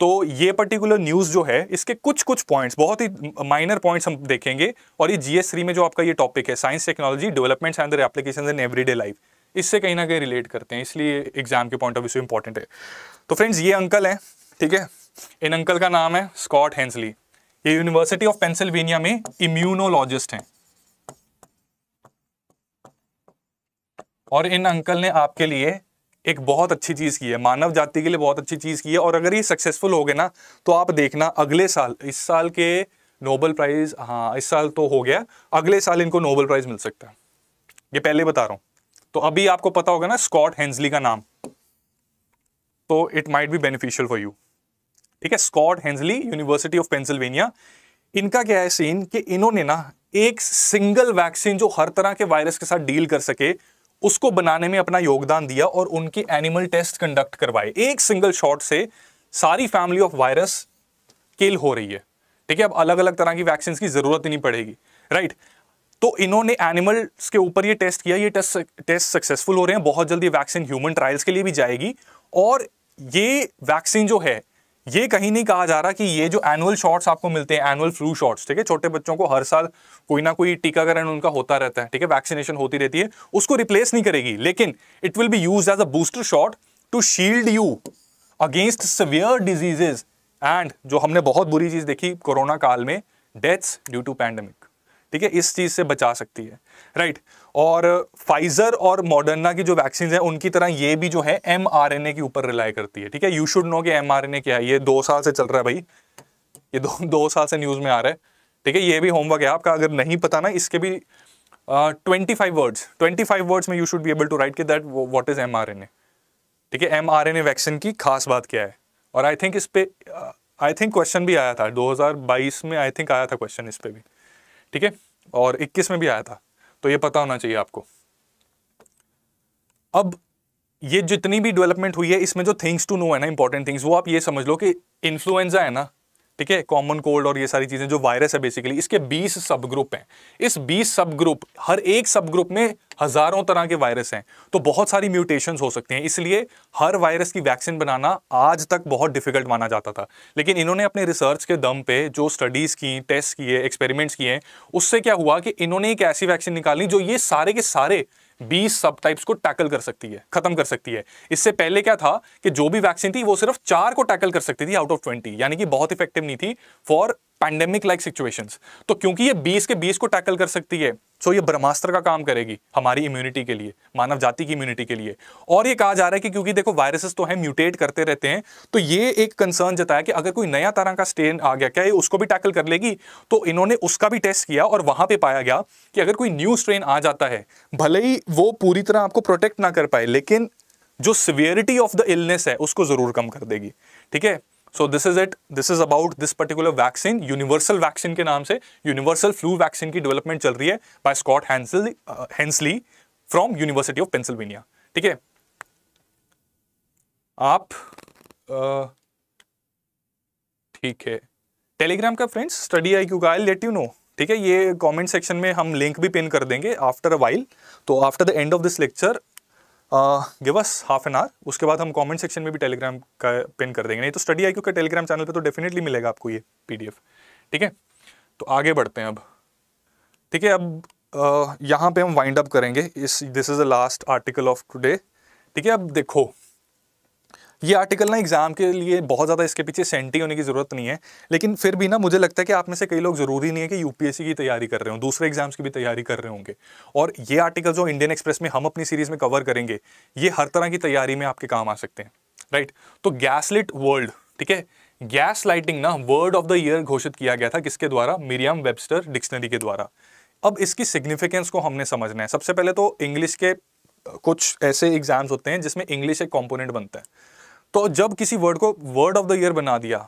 तो ये पर्टिकुलर न्यूज़ जो है इसके कुछ कुछ पॉइंट्स बहुत ही माइनर पॉइंट्स हम देखेंगे और ये जीएस थ्री में जो आपका ये टॉपिक है science technology developments and application in everyday life इससे कहीं ना कहीं रिलेट करते हैं इसलिए एग्जाम के पॉइंट ऑफ व्यू से इंपॉर्टेंट है तो फ्रेंड्स ये अंकल है ठीक है इन अंकल का नाम है स्कॉट हैंसली ये यूनिवर्सिटी ऑफ पेंसिल्वेनिया में इम्यूनोलॉजिस्ट हैं और इन अंकल ने आपके लिए एक बहुत अच्छी चीज़ की है मानव जाति के लिए बहुत अच्छी चीज़ की है और अगर ये सक्सेसफुल हो गए ना तो आप देखना अगले साल इस साल के नोबल प्राइज़ हाँ इस साल तो हो गया अगले साल इनको नोबल प्राइज़ मिल सकता है ये पहले बता रहा हूं तो अभी आपको पता होगा ना स्कॉट हेंजली का नाम तो it might be beneficial for you ठीक है Scott Hensley university of Pennsylvania इनका क्या है सीन कि इन्होंने ना एक सिंगल वैक्सीन जो हर तरह के वायरस के साथ डील कर सके उसको बनाने में अपना योगदान दिया और उनके एनिमल टेस्ट कंडक्ट करवाए एक सिंगल शॉट से सारी फैमिली ऑफ वायरस किल हो रही है ठीक है अब अलग अलग तरह की वैक्सीन की ज़रूरत ही नहीं पड़ेगी राइट तो इन्होंने एनिमल्स के ऊपर ये टेस्ट किया ये टेस्ट टेस्ट सक्सेसफुल हो रहे हैं बहुत जल्दी वैक्सीन ह्यूमन ट्रायल्स के लिए भी जाएगी और ये वैक्सीन जो है ये कहीं नहीं कहा जा रहा कि ये जो एनुअल शॉट्स आपको मिलते हैं एनुअल फ्लू शॉट्स ठीक है छोटे बच्चों को हर साल कोई ना कोई टीकाकरण उनका होता रहता है ठीक है वैक्सीनेशन होती रहती है उसको रिप्लेस नहीं करेगी लेकिन it will be use as a booster shot to shield you against severe diseases and जो हमने बहुत बुरी चीज़ देखी कोरोना काल में डेथ्स ड्यू टू पैंडमिक ठीक है इस चीज़ से बचा सकती है राइट right. और फाइजर और मॉडर्ना की जो वैक्सीन है उनकी तरह ये भी जो है एम के ऊपर रिलाई करती है ठीक है यू शुड नो कि एम क्या है ये दो साल से चल रहा है भाई ये दो दो साल से न्यूज़ में आ रहा है ठीक है ये भी होमवर्क है आपका अगर नहीं पता ना इसके भी twenty five words twenty five words में you should be able to write के दैट वॉट इज़ एम ठीक है एम वैक्सीन की खास बात क्या है और आई थिंक इस पर आई थिंक क्वेश्चन भी आया था 2022 में आई थिंक आया था क्वेश्चन इस पर भी ठीक है और 21 में भी आया था तो ये पता होना चाहिए आपको अब ये जितनी भी डेवलपमेंट हुई है इसमें जो थिंग्स टू नो है ना इंपॉर्टेंट थिंग्स वो आप ये समझ लो कि इन्फ्लुएंजा है ना ठीक है कॉमन कोल्ड और ये सारी चीज़ें जो वायरस है बेसिकली इसके 20 सब ग्रुप हैं इस 20 सब ग्रुप हर एक सब ग्रुप में हज़ारों तरह के वायरस हैं तो बहुत सारी म्यूटेशंस हो सकते हैं इसलिए हर वायरस की वैक्सीन बनाना आज तक बहुत डिफिकल्ट माना जाता था लेकिन इन्होंने अपने रिसर्च के दम पे जो स्टडीज़ की टेस्ट किए एक्सपेरिमेंट्स किए उससे क्या हुआ कि इन्होंने एक ऐसी वैक्सीन निकाली जो ये सारे के सारे बीस सब टाइप्स को टैकल कर सकती है खत्म कर सकती है इससे पहले क्या था कि जो भी वैक्सीन थी वो सिर्फ चार को टैकल कर सकती थी आउट ऑफ ट्वेंटी यानी कि बहुत इफेक्टिव नहीं थी फॉर पैंडेमिक लाइक सिचुएशंस तो क्योंकि ये 20 के 20 को टैकल कर सकती है सो ये ब्रह्मास्त्र का काम करेगी हमारी इम्यूनिटी के लिए मानव जाति की इम्यूनिटी के लिए और ये कहा जा रहा है कि क्योंकि देखो वायरसेस तो हैं म्यूटेट करते रहते हैं तो ये एक कंसर्न जताया कि अगर कोई नया तरह का स्ट्रेन आ गया क्या ये उसको भी टैकल कर लेगी तो इन्होंने उसका भी टेस्ट किया और वहां पर पाया गया कि अगर कोई न्यू स्ट्रेन आ जाता है भले ही वो पूरी तरह आपको प्रोटेक्ट ना कर पाए लेकिन जो सिवियरिटी ऑफ द इलनेस है उसको जरूर कम कर देगी ठीक है so this is it this is about this particular vaccine universal vaccine के नाम से यूनिवर्सल फ्लू वैक्सीन की डेवलपमेंट चल रही है by Scott Hensley from university of Pennsylvania ठीक है आप uh, ठीक है टेलीग्राम का फ्रेंड्स स्टडी आई क्यू गाइल लेट यू नो ठीक है ये कमेंट सेक्शन में हम लिंक भी पिन कर देंगे आफ्टर अ वाइल तो after the end of this lecture give us half an hour उसके बाद हम कमेंट सेक्शन में भी टेलीग्राम का पिन कर देंगे नहीं तो स्टडी आई का टेलीग्राम चैनल पे तो डेफिनेटली मिलेगा आपको ये पीडीएफ ठीक है तो आगे बढ़ते हैं अब ठीक है अब uh, यहाँ पे हम वाइंड अप करेंगे इस this is the last article of today ठीक है अब देखो ये आर्टिकल ना एग्ज़ाम के लिए बहुत ज़्यादा इसके पीछे सेंटी होने की ज़रूरत नहीं है लेकिन फिर भी ना मुझे लगता है कि आप में से कई लोग ज़रूरी नहीं है कि यूपीएससी की तैयारी कर रहे हो दूसरे एग्जाम्स की भी तैयारी कर रहे होंगे और ये आर्टिकल जो इंडियन एक्सप्रेस में हम अपनी सीरीज़ में कवर करेंगे ये हर तरह की तैयारी में आपके काम आ सकते हैं राइट तो गैसलिट वर्ल्ड ठीक है गैस लाइटिंग ना वर्ड ऑफ द ईयर घोषित किया गया था किसके द्वारा मीरियम वेबस्टर डिक्शनरी के द्वारा अब इसकी सिग्निफिकेंस को हमने समझना है सबसे पहले तो इंग्लिश के कुछ ऐसे एग्जाम्स होते हैं जिसमें इंग्लिश एक कंपोनेंट बनता है तो जब किसी वर्ड को वर्ड ऑफ द ईयर बना दिया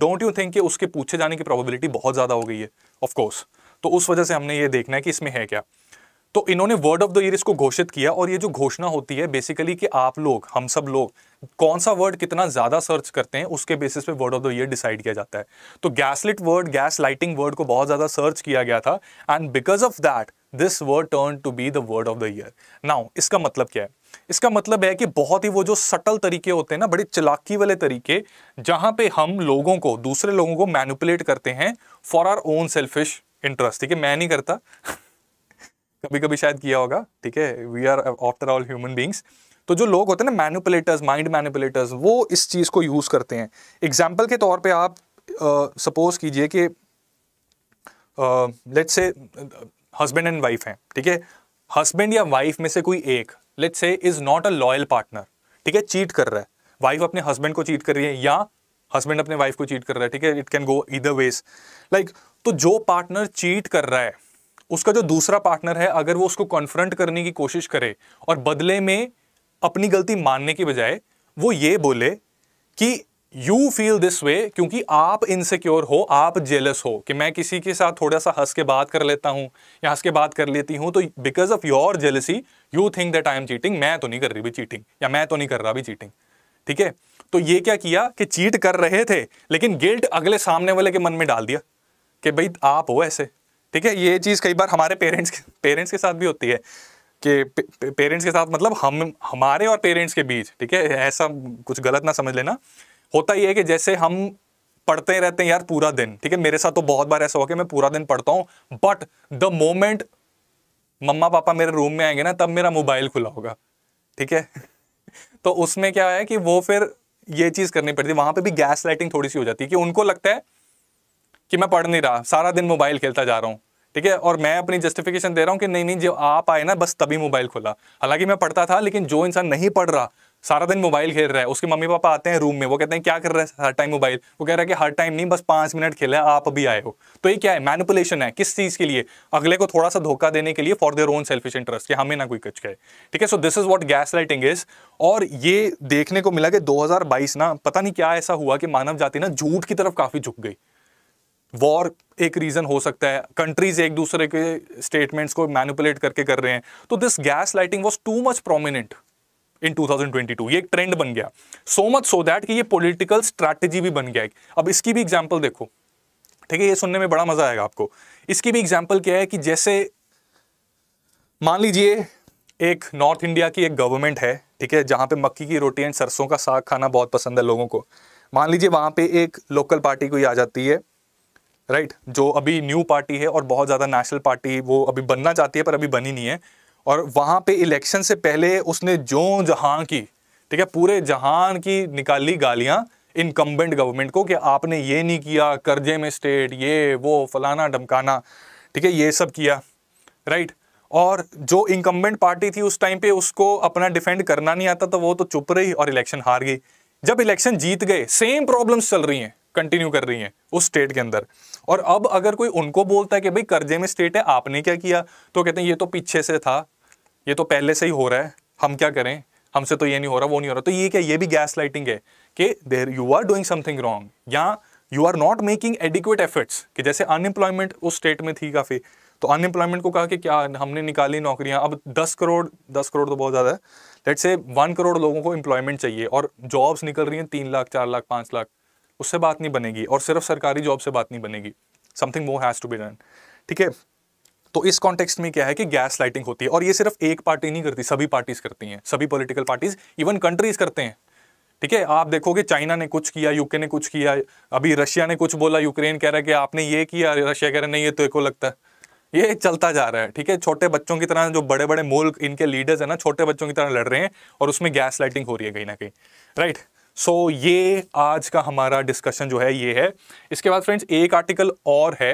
डोंट यू थिंक कि उसके पूछे जाने की प्रोबेबिलिटी बहुत ज़्यादा हो गई है ऑफकोर्स तो उस वजह से हमने ये देखना है कि इसमें है क्या तो इन्होंने वर्ड ऑफ द ईयर इसको घोषित किया और ये जो घोषणा होती है बेसिकली कि आप लोग हम सब लोग कौन सा वर्ड कितना ज़्यादा सर्च करते हैं उसके बेसिस पे word of the year decide किया जाता है तो gaslit word gaslighting word को बहुत ज़्यादा सर्च किया गया था and because of that this word turn to be the word of the year now इसका मतलब क्या है इसका मतलब है कि बहुत ही वो जो सटल तरीके होते हैं ना बड़े चलाकी वाले तरीके जहां पे हम लोगों को दूसरे लोगों को मैनुपुलेट करते हैं for our own selfish interest ठीक है मैं नहीं करता कभी कभी शायद किया होगा ठीक है we are after all human beings तो जो लोग होते हैं ना मैनुपुलेटर्स माइंड मैनुपुलेटर्स वो इस चीज़ को यूज़ करते हैं एग्जाम्पल के तौर पर आप सपोज कीजिए कि let's say husband and wife हैं ठीक है हस्बैंड या वाइफ में से कोई एक let's say is not a loyal partner ठीक है चीट कर रहा है वाइफ अपने हस्बैंड को चीट कर रही है या हस्बैंड अपने वाइफ को चीट कर रहा है ठीक है इट कैन गो इधर वेज लाइक तो जो पार्टनर चीट कर रहा है उसका जो दूसरा पार्टनर है अगर वो उसको कॉन्फ्रंट करने की कोशिश करे और बदले में अपनी गलती मानने की बजाय वो ये बोले कि यू फील दिस वे क्योंकि आप इनसिक्योर हो आप जेलस हो कि मैं किसी के साथ थोड़ा सा हंस के बात कर लेता हूं या हंस के बात कर लेती हूं तो because of your jealousy you think that I am cheating मैं तो नहीं कर रही भी चीटिंग या मैं तो नहीं कर रहा भी चीटिंग ठीक है तो ये क्या किया कि चीट कर रहे थे लेकिन गिल्ट अगले सामने वाले के मन में डाल दिया कि भाई आप हो ऐसे ठीक है ये चीज़ कई बार हमारे पेरेंट्स के पेरेंट्स के साथ भी होती है कि पेरेंट्स के साथ मतलब हम हमारे और पेरेंट्स के बीच ठीक है ऐसा कुछ गलत ना समझ लेना होता ही है कि जैसे हम पढ़ते रहते हैं यार पूरा दिन ठीक है मेरे साथ तो बहुत बार ऐसा हो गया मैं पूरा दिन पढ़ता हूँ बट द मोमेंट मम्मा पापा मेरे रूम में आएंगे ना तब मेरा मोबाइल खुला होगा ठीक है तो उसमें क्या है कि वो फिर ये चीज़ करनी पड़ती है वहाँ पे भी गैस लाइटिंग थोड़ी सी हो जाती है कि उनको लगता है कि मैं पढ़ नहीं रहा सारा दिन मोबाइल खेलता जा रहा हूँ ठीक है और मैं अपनी जस्टिफिकेशन दे रहा हूँ कि नहीं नहीं जो आप आए ना बस तभी मोबाइल खोला हालांकि मैं पढ़ता था लेकिन जो इंसान नहीं पढ़ रहा सारा दिन मोबाइल खेल रहा है उसके मम्मी पापा आते हैं रूम में वो कहते हैं क्या कर रहा है हर टाइम मोबाइल वो कह रहा है कि हर टाइम नहीं बस पांच मिनट खेला है आप अभी आए हो तो ये क्या है मैनिपुलेशन है किस चीज़ के लिए अगले को थोड़ा सा धोखा देने के लिए for their own selfish interest कि हमें ना कोई कुछ कहे ठीक है so this is what gaslighting is और ये देखने को मिला कि दो ना पता नहीं क्या ऐसा हुआ कि मानव जाति ना झूठ की तरफ काफ़ी झुक गई वॉर एक रीज़न हो सकता है कंट्रीज एक दूसरे के स्टेटमेंट्स को मैनिपुलेट करके कर रहे हैं तो this gaslighting was too much prominent in 2022 ये एक ट्रेंड बन गया सो मच सो दैट कि ये पॉलिटिकल स्ट्रैटेजी भी बन गया अब इसकी भी एग्जांपल देखो ठीक है ये सुनने में बड़ा मजा आएगा आपको इसकी भी एग्जांपल क्या है कि जैसे मान लीजिए एक नॉर्थ इंडिया की एक गवर्नमेंट है ठीक है जहां पे मक्की की रोटी एंड सरसों का साग खाना बहुत पसंद है लोगों को मान लीजिए वहां पर एक लोकल पार्टी कोई आ जाती है राइट जो अभी न्यू पार्टी है और बहुत ज़्यादा नेशनल पार्टी वो अभी बनना चाहती है पर अभी बनी नहीं है और वहाँ पे इलेक्शन से पहले उसने जो जहां की ठीक है पूरे जहान की निकाली गालियाँ इनकम्बेंट गवर्नमेंट को कि आपने ये नहीं किया कर्जे में स्टेट ये वो फलाना ढमकाना ठीक है ये सब किया राइट और जो इनकम्बेंट पार्टी थी उस टाइम पे उसको अपना डिफेंड करना नहीं आता तो वो तो चुप रही और इलेक्शन हार गई जब इलेक्शन जीत गए सेम प्रॉब्लम्स चल रही हैं कंटिन्यू कर रही हैं उस स्टेट के अंदर और अब अगर कोई उनको बोलता है कि भाई कर्जे में स्टेट है आपने क्या किया तो कहते हैं ये तो पीछे से था ये तो पहले से ही हो रहा है हम क्या करें हमसे तो ये नहीं हो रहा वो नहीं हो रहा तो ये क्या ये भी गैस लाइटिंग है कि there you are doing something wrong या you are not making adequate efforts कि जैसे अनएम्प्लॉयमेंट उस स्टेट में थी काफ़ी तो अनएम्प्लॉयमेंट को कहा कि क्या हमने निकाली नौकरियां अब दस करोड़ दस करोड़ तो बहुत ज़्यादा है लेट से वन करोड़ लोगों को एम्प्लॉयमेंट चाहिए और जॉब्स निकल रही हैं तीन लाख चार लाख पाँच लाख उससे बात नहीं बनेगी और सिर्फ सरकारी जॉब से बात नहीं बनेगी something more has to be done ठीक है तो इस कॉन्टेक्स्ट में क्या है कि गैस लाइटिंग होती है और ये सिर्फ एक पार्टी नहीं करती सभी पार्टीज करती हैं सभी पॉलिटिकल पार्टीज इवन कंट्रीज करते हैं ठीक है आप देखोगे चाइना ने कुछ किया यूके ने कुछ किया अभी रशिया ने कुछ बोला यूक्रेन कह रहा है कि आपने ये किया रशिया कह रहा नहीं ये तो को लगता है ये चलता जा रहा है ठीक है छोटे बच्चों की तरह जो बड़े बड़े मुल्क इनके लीडर्स है ना छोटे बच्चों की तरह लड़ रहे हैं और उसमें गैस लाइटिंग हो रही है कहीं ना कहीं राइट सो ये आज का हमारा डिस्कशन जो है ये है इसके बाद फ्रेंड्स एक आर्टिकल और है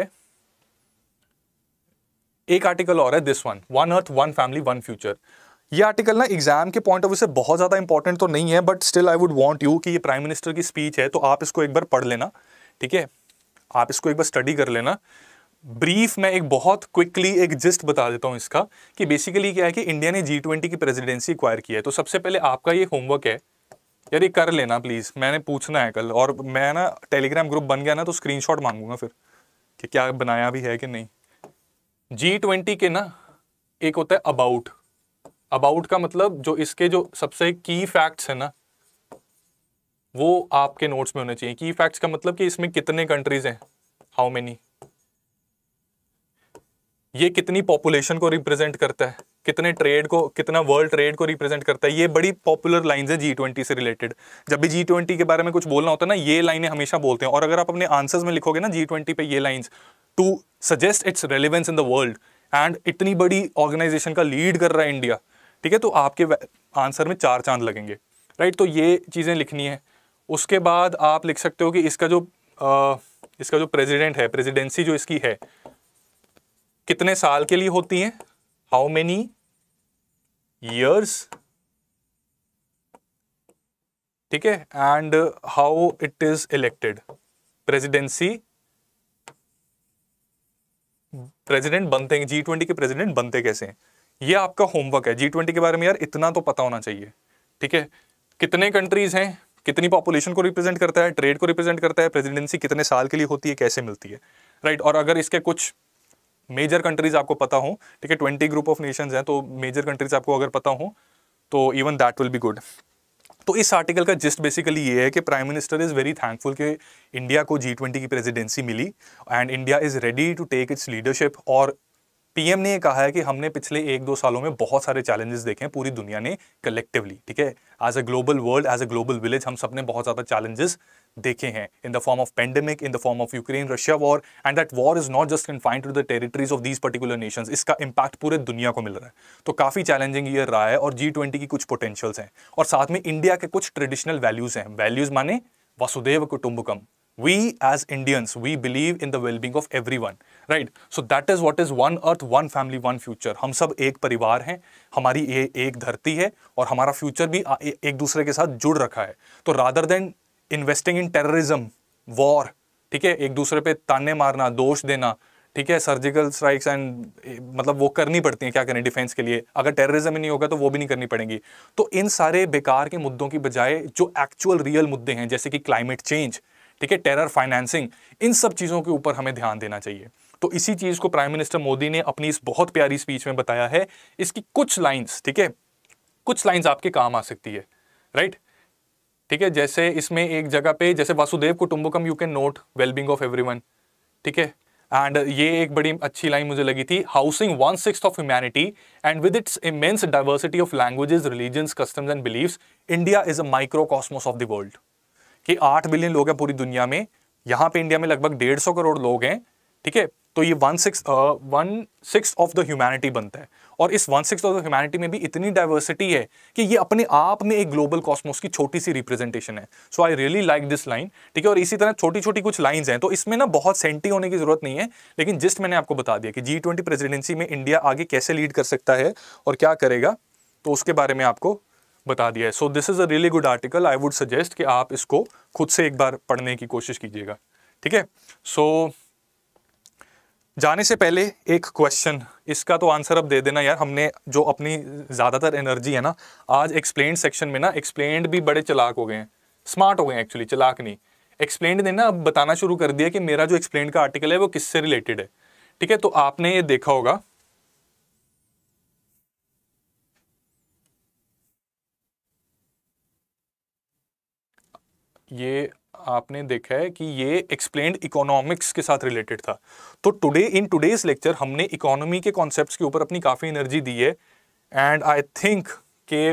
एक आर्टिकल और है this one one earth one family one future ये आर्टिकल ना एग्जाम के पॉइंट ऑफ व्यू से बहुत ज़्यादा इंपॉर्टेंट तो नहीं है but still I would want you कि ये प्राइम मिनिस्टर की स्पीच है तो आप इसको एक बार पढ़ लेना ठीक है आप इसको एक बार स्टडी कर लेना ब्रीफ मैं एक बहुत क्विकली एक जिस्ट बता देता हूँ इसका कि बेसिकली क्या है कि इंडिया ने जी ट्वेंटी की प्रेजिडेंसी एक्वायर की है तो सबसे पहले आपका ये होमवर्क है यार ये कर लेना प्लीज़ मैंने पूछना है कल और मैं ना टेलीग्राम ग्रुप बन गया ना तो स्क्रीनशॉट मांगूंगा फिर कि क्या बनाया भी है कि नहीं जी ट्वेंटी के ना एक होता है अबाउट अबाउट का मतलब जो इसके जो सबसे की फैक्ट्स है ना वो आपके नोट्स में होने चाहिए की फैक्ट्स का मतलब कि इसमें कितने कंट्रीज हैं हाउ मेनी ये कितनी पॉपुलेशन को रिप्रेजेंट करता है कितने ट्रेड को कितना वर्ल्ड ट्रेड को रिप्रेजेंट करता है ये बड़ी पॉपुलर लाइन है जी ट्वेंटी से रिलेटेड जब भी जी ट्वेंटी के बारे में कुछ बोलना होता है ना ये लाइनें हमेशा बोलते हैं और अगर आप अपने आंसर्स में लिखोगे ना जी ट्वेंटी पे ये lines to suggest its relevance in the world and इतनी बड़ी ऑर्गेनाइजेशन का लीड कर रहा है इंडिया ठीक है तो आपके आंसर में चार चांद लगेंगे राइट तो ये चीज़ें लिखनी है उसके बाद आप लिख सकते हो कि इसका जो आ, इसका जो प्रेजिडेंट है प्रेजिडेंसी जो इसकी है कितने साल के लिए होती हैं how many years ठीक है and how it is elected presidency president बनते हैं जी ट्वेंटी के प्रेसिडेंट बनते कैसे हैं ये आपका होमवर्क है जी ट्वेंटी के बारे में यार इतना तो पता होना चाहिए ठीक है कितने कंट्रीज हैं कितनी पॉपुलेशन को रिप्रेजेंट करता है ट्रेड को रिप्रेजेंट करता है प्रेसिडेंसी कितने साल के लिए होती है कैसे मिलती है राइट right? और अगर इसके कुछ मेजर कंट्रीज आपको पता हो ठीक है ट्वेंटी ग्रुप ऑफ नेशंस हैं तो मेजर कंट्रीज आपको अगर पता हो तो even that will be good तो इस आर्टिकल का जस्ट बेसिकली ये है कि prime minister is very thankful कि इंडिया को जी ट्वेंटी की प्रेसिडेंसी मिली and India is ready to take its leadership और पीएम ने कहा है कि हमने पिछले एक दो सालों में बहुत सारे चैलेंजेस देखे हैं पूरी दुनिया ने कलेक्टिवली ठीक है as a global world as a global village हम सबने बहुत ज़्यादा चैलेंजेस देखे हैं in the form of pandemic in the form of Ukraine Russia war and that war is not just confined to the territories of these particular nations इसका impact पूरे दुनिया को मिल रहा है तो काफ़ी चैलेंजिंग ईयर रहा है और जी ट्वेंटी की कुछ पोटेंशियल्स हैं और साथ में इंडिया के कुछ ट्रेडिशनल वैल्यूज़ हैं वैल्यूज़ माने वसुदेव कुटुंबकम we as indians we believe in the well-being of everyone right so that is what is one earth one family one future हम सब एक परिवार हैं हमारी ये एक धरती है और हमारा फ्यूचर भी एक दूसरे के साथ जुड़ रखा है तो rather than investing in terrorism war ठीक है एक दूसरे पे ताने मारना दोष देना ठीक है सर्जिकल स्ट्राइक्स एंड मतलब वो करनी पड़ती है क्या करें डिफेंस के लिए अगर टेररिज्म ही नहीं होगा तो वो भी नहीं करनी पड़ेगी तो इन सारे बेकार के मुद्दों की बजाय जो एक्चुअल रियल मुद्दे हैं जैसे कि क्लाइमेट चेंज ठीक है टेरर फाइनेंसिंग इन सब चीज़ों के ऊपर हमें ध्यान देना चाहिए तो इसी चीज़ को प्राइम मिनिस्टर मोदी ने अपनी इस बहुत प्यारी स्पीच में बताया है इसकी कुछ लाइन्स ठीक है कुछ लाइन्स आपके काम आ सकती है राइट ठीक है जैसे इसमें एक जगह पे जैसे वासुदेव कुटुंबकम you can note wellbeing of every ठीक है एंड ये एक बड़ी अच्छी लाइन मुझे लगी थी housing one six of humanity and with its immense diversity of languages religion customs and beliefs India is a micro cosmos of the world कि आठ बिलियन लोग हैं पूरी दुनिया में यहाँ पे इंडिया में लगभग डेढ़ सौ करोड़ लोग हैं ठीक है तो ये one six one six of the humanity बनता है और इस one six of the humanity में भी इतनी डाइवर्सिटी है कि ये अपने आप में एक ग्लोबल कॉस्मोस की छोटी सी रिप्रेजेंटेशन है so I really like this line ठीक है और इसी तरह छोटी छोटी कुछ लाइंस हैं तो इसमें ना बहुत सेंटी होने की जरूरत नहीं है लेकिन जिस्ट मैंने आपको बता दिया कि जी ट्वेंटी प्रेजिडेंसी में इंडिया आगे कैसे लीड कर सकता है और क्या करेगा तो उसके बारे में आपको बता दिया है so this is a really good article I would suggest कि आप इसको खुद से एक बार पढ़ने की कोशिश कीजिएगा ठीक है सो जाने से पहले एक क्वेश्चन इसका तो आंसर अब दे देना यार हमने जो अपनी ज़्यादातर एनर्जी है ना आज एक्सप्लेन सेक्शन में ना एक्सप्लेन भी बड़े चलाक हो गए हैं स्मार्ट हो गए एक्चुअली चलाक नहीं एक्सप्लेन ने ना अब बताना शुरू कर दिया कि मेरा जो एक्सप्लेन का आर्टिकल है वो किससे रिलेटेड है ठीक है तो आपने ये देखा होगा ये आपने देखा है कि ये एक्सप्लेन्ड इकोनॉमिक्स के साथ रिलेटेड था तो टुडे इन टुडेज लेक्चर हमने इकोनॉमी के कॉन्सेप्ट्स के ऊपर अपनी काफ़ी एनर्जी दी है एंड आई थिंक के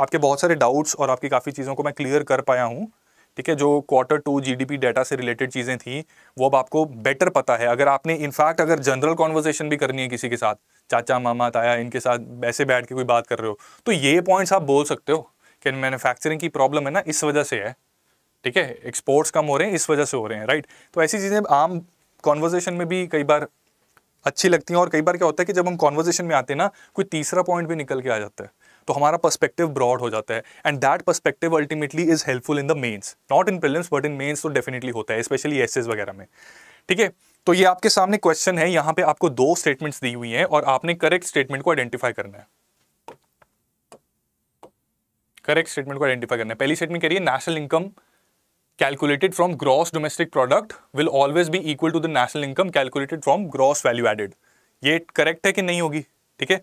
आपके बहुत सारे डाउट्स और आपकी काफ़ी चीज़ों को मैं क्लियर कर पाया हूँ ठीक है जो क्वार्टर टू जीडीपी डाटा से रिलेटेड चीज़ें थी वो अब आपको बेटर पता है अगर आपने इनफैक्ट अगर जनरल कॉन्वर्जेशन भी करनी है किसी के साथ चाचा मामा ताया इनके साथ ऐसे बैठ के कोई बात कर रहे हो तो ये पॉइंट्स आप बोल सकते हो कि मैन्युफैक्चरिंग की प्रॉब्लम है ना इस वजह से है ठीक है एक्सपोर्ट्स कम हो रहे हैं इस वजह से हो रहे हैं राइट तो ऐसी चीज़ें आम कॉन्वर्जेशन में भी कई बार अच्छी लगती हैं और कई बार क्या होता है कि जब हम कॉन्वर्जेशन में आते हैं ना कोई तीसरा पॉइंट भी निकल के आ जाता है तो हमारा पर्सपेक्टिव ब्रॉड हो जाता है and that perspective ultimately is helpful in the mains not in prelims but in mains तो डेफिनेटली होता है स्पेशली एसेस वगैरह में ठीक है तो ये आपके सामने क्वेश्चन है यहाँ पे आपको दो स्टेटमेंट्स दी हुई हैं और आपने करेक्ट स्टेटमेंट को आइडेंटिफाई करना है करेक्ट स्टेटमेंट को आइडेंटिफाई करना है पहली स्टेटमेंट करिए national income calculated from gross domestic product will always be equal to the national income calculated from gross value added ये correct है कि नहीं होगी ठीक है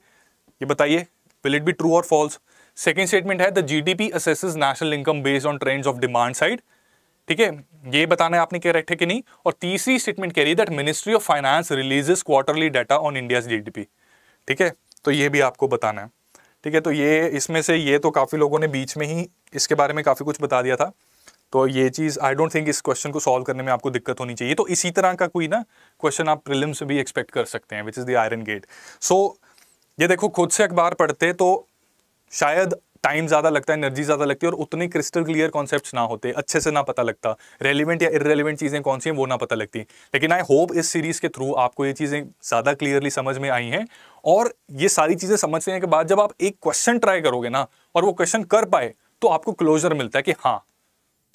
ये बताइए will it be true or false second statement है the GDP assesses national income based on trends of demand side ठीक है ये बताना है आपने करेक्ट है कि नहीं और तीसरी स्टेटमेंट कह रही है that ministry of finance releases quarterly data on India GDP ठीक है तो ये भी आपको बताना है ठीक है तो ये इसमें से ये तो काफ़ी लोगों ने बीच में ही इसके बारे में काफ़ी कुछ बता दिया था तो ये चीज़ आई डोंट थिंक इस क्वेश्चन को सॉल्व करने में आपको दिक्कत होनी चाहिए तो इसी तरह का कोई ना क्वेश्चन आप प्रिलिम से भी एक्सपेक्ट कर सकते हैं which is the iron gate सो ये देखो खुद से अखबार पढ़ते तो शायद टाइम ज़्यादा लगता है एनर्जी ज़्यादा लगती है और उतने क्रिस्टल क्लियर कॉन्सेप्ट ना होते अच्छे से ना पता लगता रेलिवेंट या इरेलीवेंट चीज़ें कौन सी हैं वो ना पता लगती लेकिन आई होप इस सीरीज़ के थ्रू आपको ये चीज़ें ज़्यादा क्लियरली समझ में आई हैं और ये सारी चीज़ें समझने के बाद जब आप एक क्वेश्चन ट्राई करोगे ना और वो क्वेश्चन कर पाए तो आपको क्लोजर मिलता है कि हाँ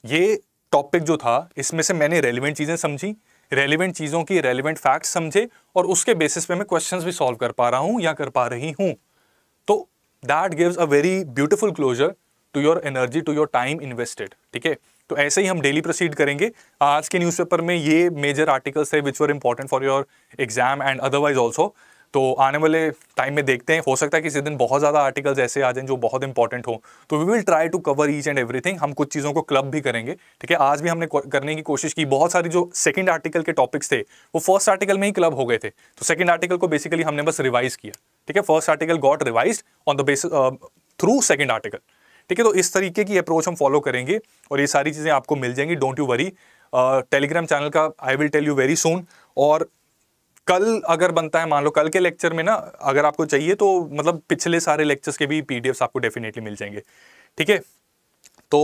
ये टॉपिक जो था इसमें से मैंने रेलिवेंट चीज़ें समझी रेलिवेंट चीज़ों की रेलिवेंट फैक्ट समझे और उसके बेसिस पे मैं क्वेश्चंस भी सॉल्व कर पा रहा हूँ या कर पा रही हूँ तो that gives a very beautiful closure to your energy to your time invested ठीक है तो ऐसे ही हम डेली प्रोसीड करेंगे आज के न्यूज़पेपर में ये मेजर आर्टिकल्स है which were important for your exam and otherwise also तो आने वाले टाइम में देखते हैं हो सकता है किसी दिन बहुत ज़्यादा आर्टिकल्स ऐसे आ जाएं जो बहुत इंपॉर्टेंट हो तो we will try to cover each and everything हम कुछ चीज़ों को क्लब भी करेंगे ठीक है आज भी हमने करने की कोशिश की बहुत सारी जो सेकंड आर्टिकल के टॉपिक्स थे वो फर्स्ट आर्टिकल में ही क्लब हो गए थे तो सेकेंड आर्टिकल को बेसिकली हमने बस रिवाइज किया ठीक है first article got revise on the base through second article ठीक है तो इस तरीके की अप्रोच हम फॉलो करेंगे और ये सारी चीज़ें आपको मिल जाएंगी don't you worry Telegram channel का I will tell you very soon और कल अगर बनता है मान लो कल के लेक्चर में ना अगर आपको चाहिए तो मतलब पिछले सारे लेक्चर्स के भी पीडीएफ्स आपको डेफिनेटली मिल जाएंगे ठीक है तो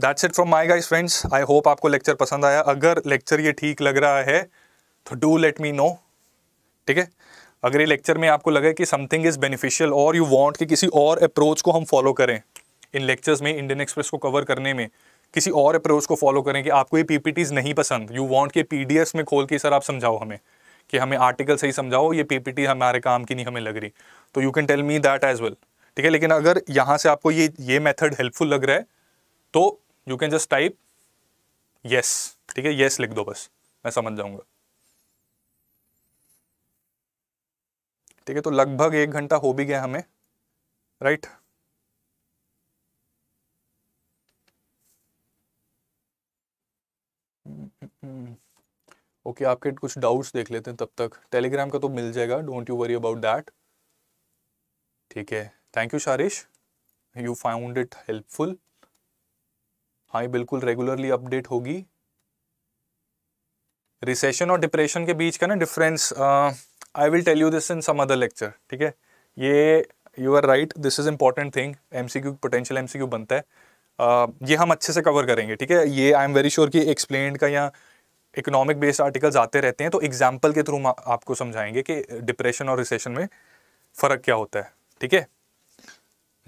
that's it from my guys friends I hope आपको लेक्चर पसंद आया अगर लेक्चर ये ठीक लग रहा है तो डू लेट मी नो ठीक है अगर ये लेक्चर में आपको लगे कि समथिंग इज़ बेनिफिशियल और यू वॉन्ट कि किसी और अप्रोच को हम फॉलो करें इन लेक्चर्स में इंडियन एक्सप्रेस को कवर करने में किसी और अप्रोच को फॉलो करें कि आपको ये पी नहीं पसंद यू वॉन्ट के पी में खोल के सर आप समझाओ हमें कि हमें आर्टिकल सही समझाओ ये पीपीटी हमारे काम की नहीं हमें लग रही तो you can tell me that as well ठीक है लेकिन अगर यहाँ से आपको ये ये मेथड हेल्पफुल लग रहा है तो you can just type yes ठीक है येस लिख दो बस मैं समझ जाऊंगा ठीक है तो लगभग एक घंटा हो भी गया हमें राइट right? ओके हम्म। आपके कुछ डाउट्स देख लेते हैं तब तक टेलीग्राम का तो मिल जाएगा don't you worry about that ठीक है थैंक यू शारिश यू फाउंड इट हेल्पफुल हाँ बिल्कुल रेगुलरली अपडेट होगी रिसेशन और डिप्रेशन के बीच का ना difference I will tell you this in some other lecture ठीक है ये you are right this is important thing M C Q potential M C Q बनता है uh, ये हम अच्छे से कवर करेंगे ठीक है ये आई एम वेरी श्योर कि एक्सप्लेन का या इकोनॉमिक बेस्ड आर्टिकल्स आते रहते हैं तो एग्जाम्पल के थ्रू आपको समझाएंगे कि डिप्रेशन और रिसेशन में फ़र्क क्या होता है ठीक है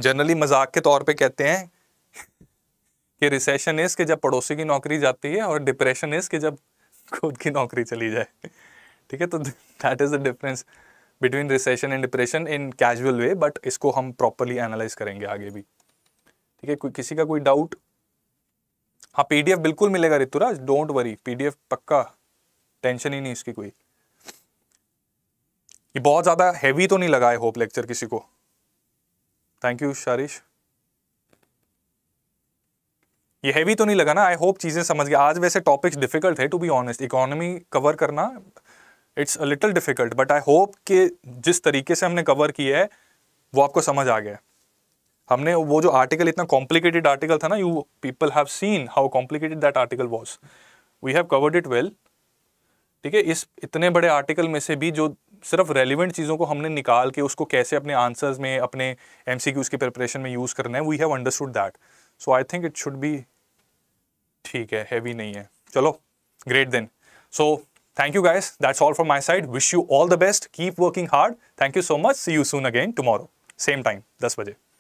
जनरली मजाक के तौर पे कहते हैं कि रिसेशन इज के जब पड़ोसी की नौकरी जाती है और डिप्रेशन इज के जब खुद की नौकरी चली जाए ठीक है तो that is the difference between recession and depression in casual way but इसको हम प्रॉपरली एनालाइज करेंगे आगे भी ठीक है किसी का कोई डाउट हाँ पीडीएफ बिल्कुल मिलेगा ऋतुराज डोंट वरी पीडीएफ पक्का टेंशन ही नहीं इसकी कोई ये बहुत ज़्यादा हैवी तो नहीं लगा है होप लेक्चर किसी को थैंक यू शारिश ये हैवी तो नहीं लगा ना आई होप चीज़ें समझ गया आज वैसे टॉपिक्स डिफिकल्ट है to be honest economy cover करना it's a little difficult but I hope कि जिस तरीके से हमने कवर किया है वो आपको समझ आ गया है हमने वो जो आर्टिकल इतना कॉम्प्लिकेटेड आर्टिकल था ना you people have seen how complicated that article was we have covered it well ठीक है इस इतने बड़े आर्टिकल में से भी जो सिर्फ रेलिवेंट चीज़ों को हमने निकाल के उसको कैसे अपने आंसर्स में अपने एम सी क्यूज की प्रिपरेशन में यूज़ करना है we have understood that so I think it should be ठीक है हैवी नहीं है चलो great then so thank you guys that's all from my side wish you all the best keep working hard thank you so much see you soon again tomorrow same time दस बजे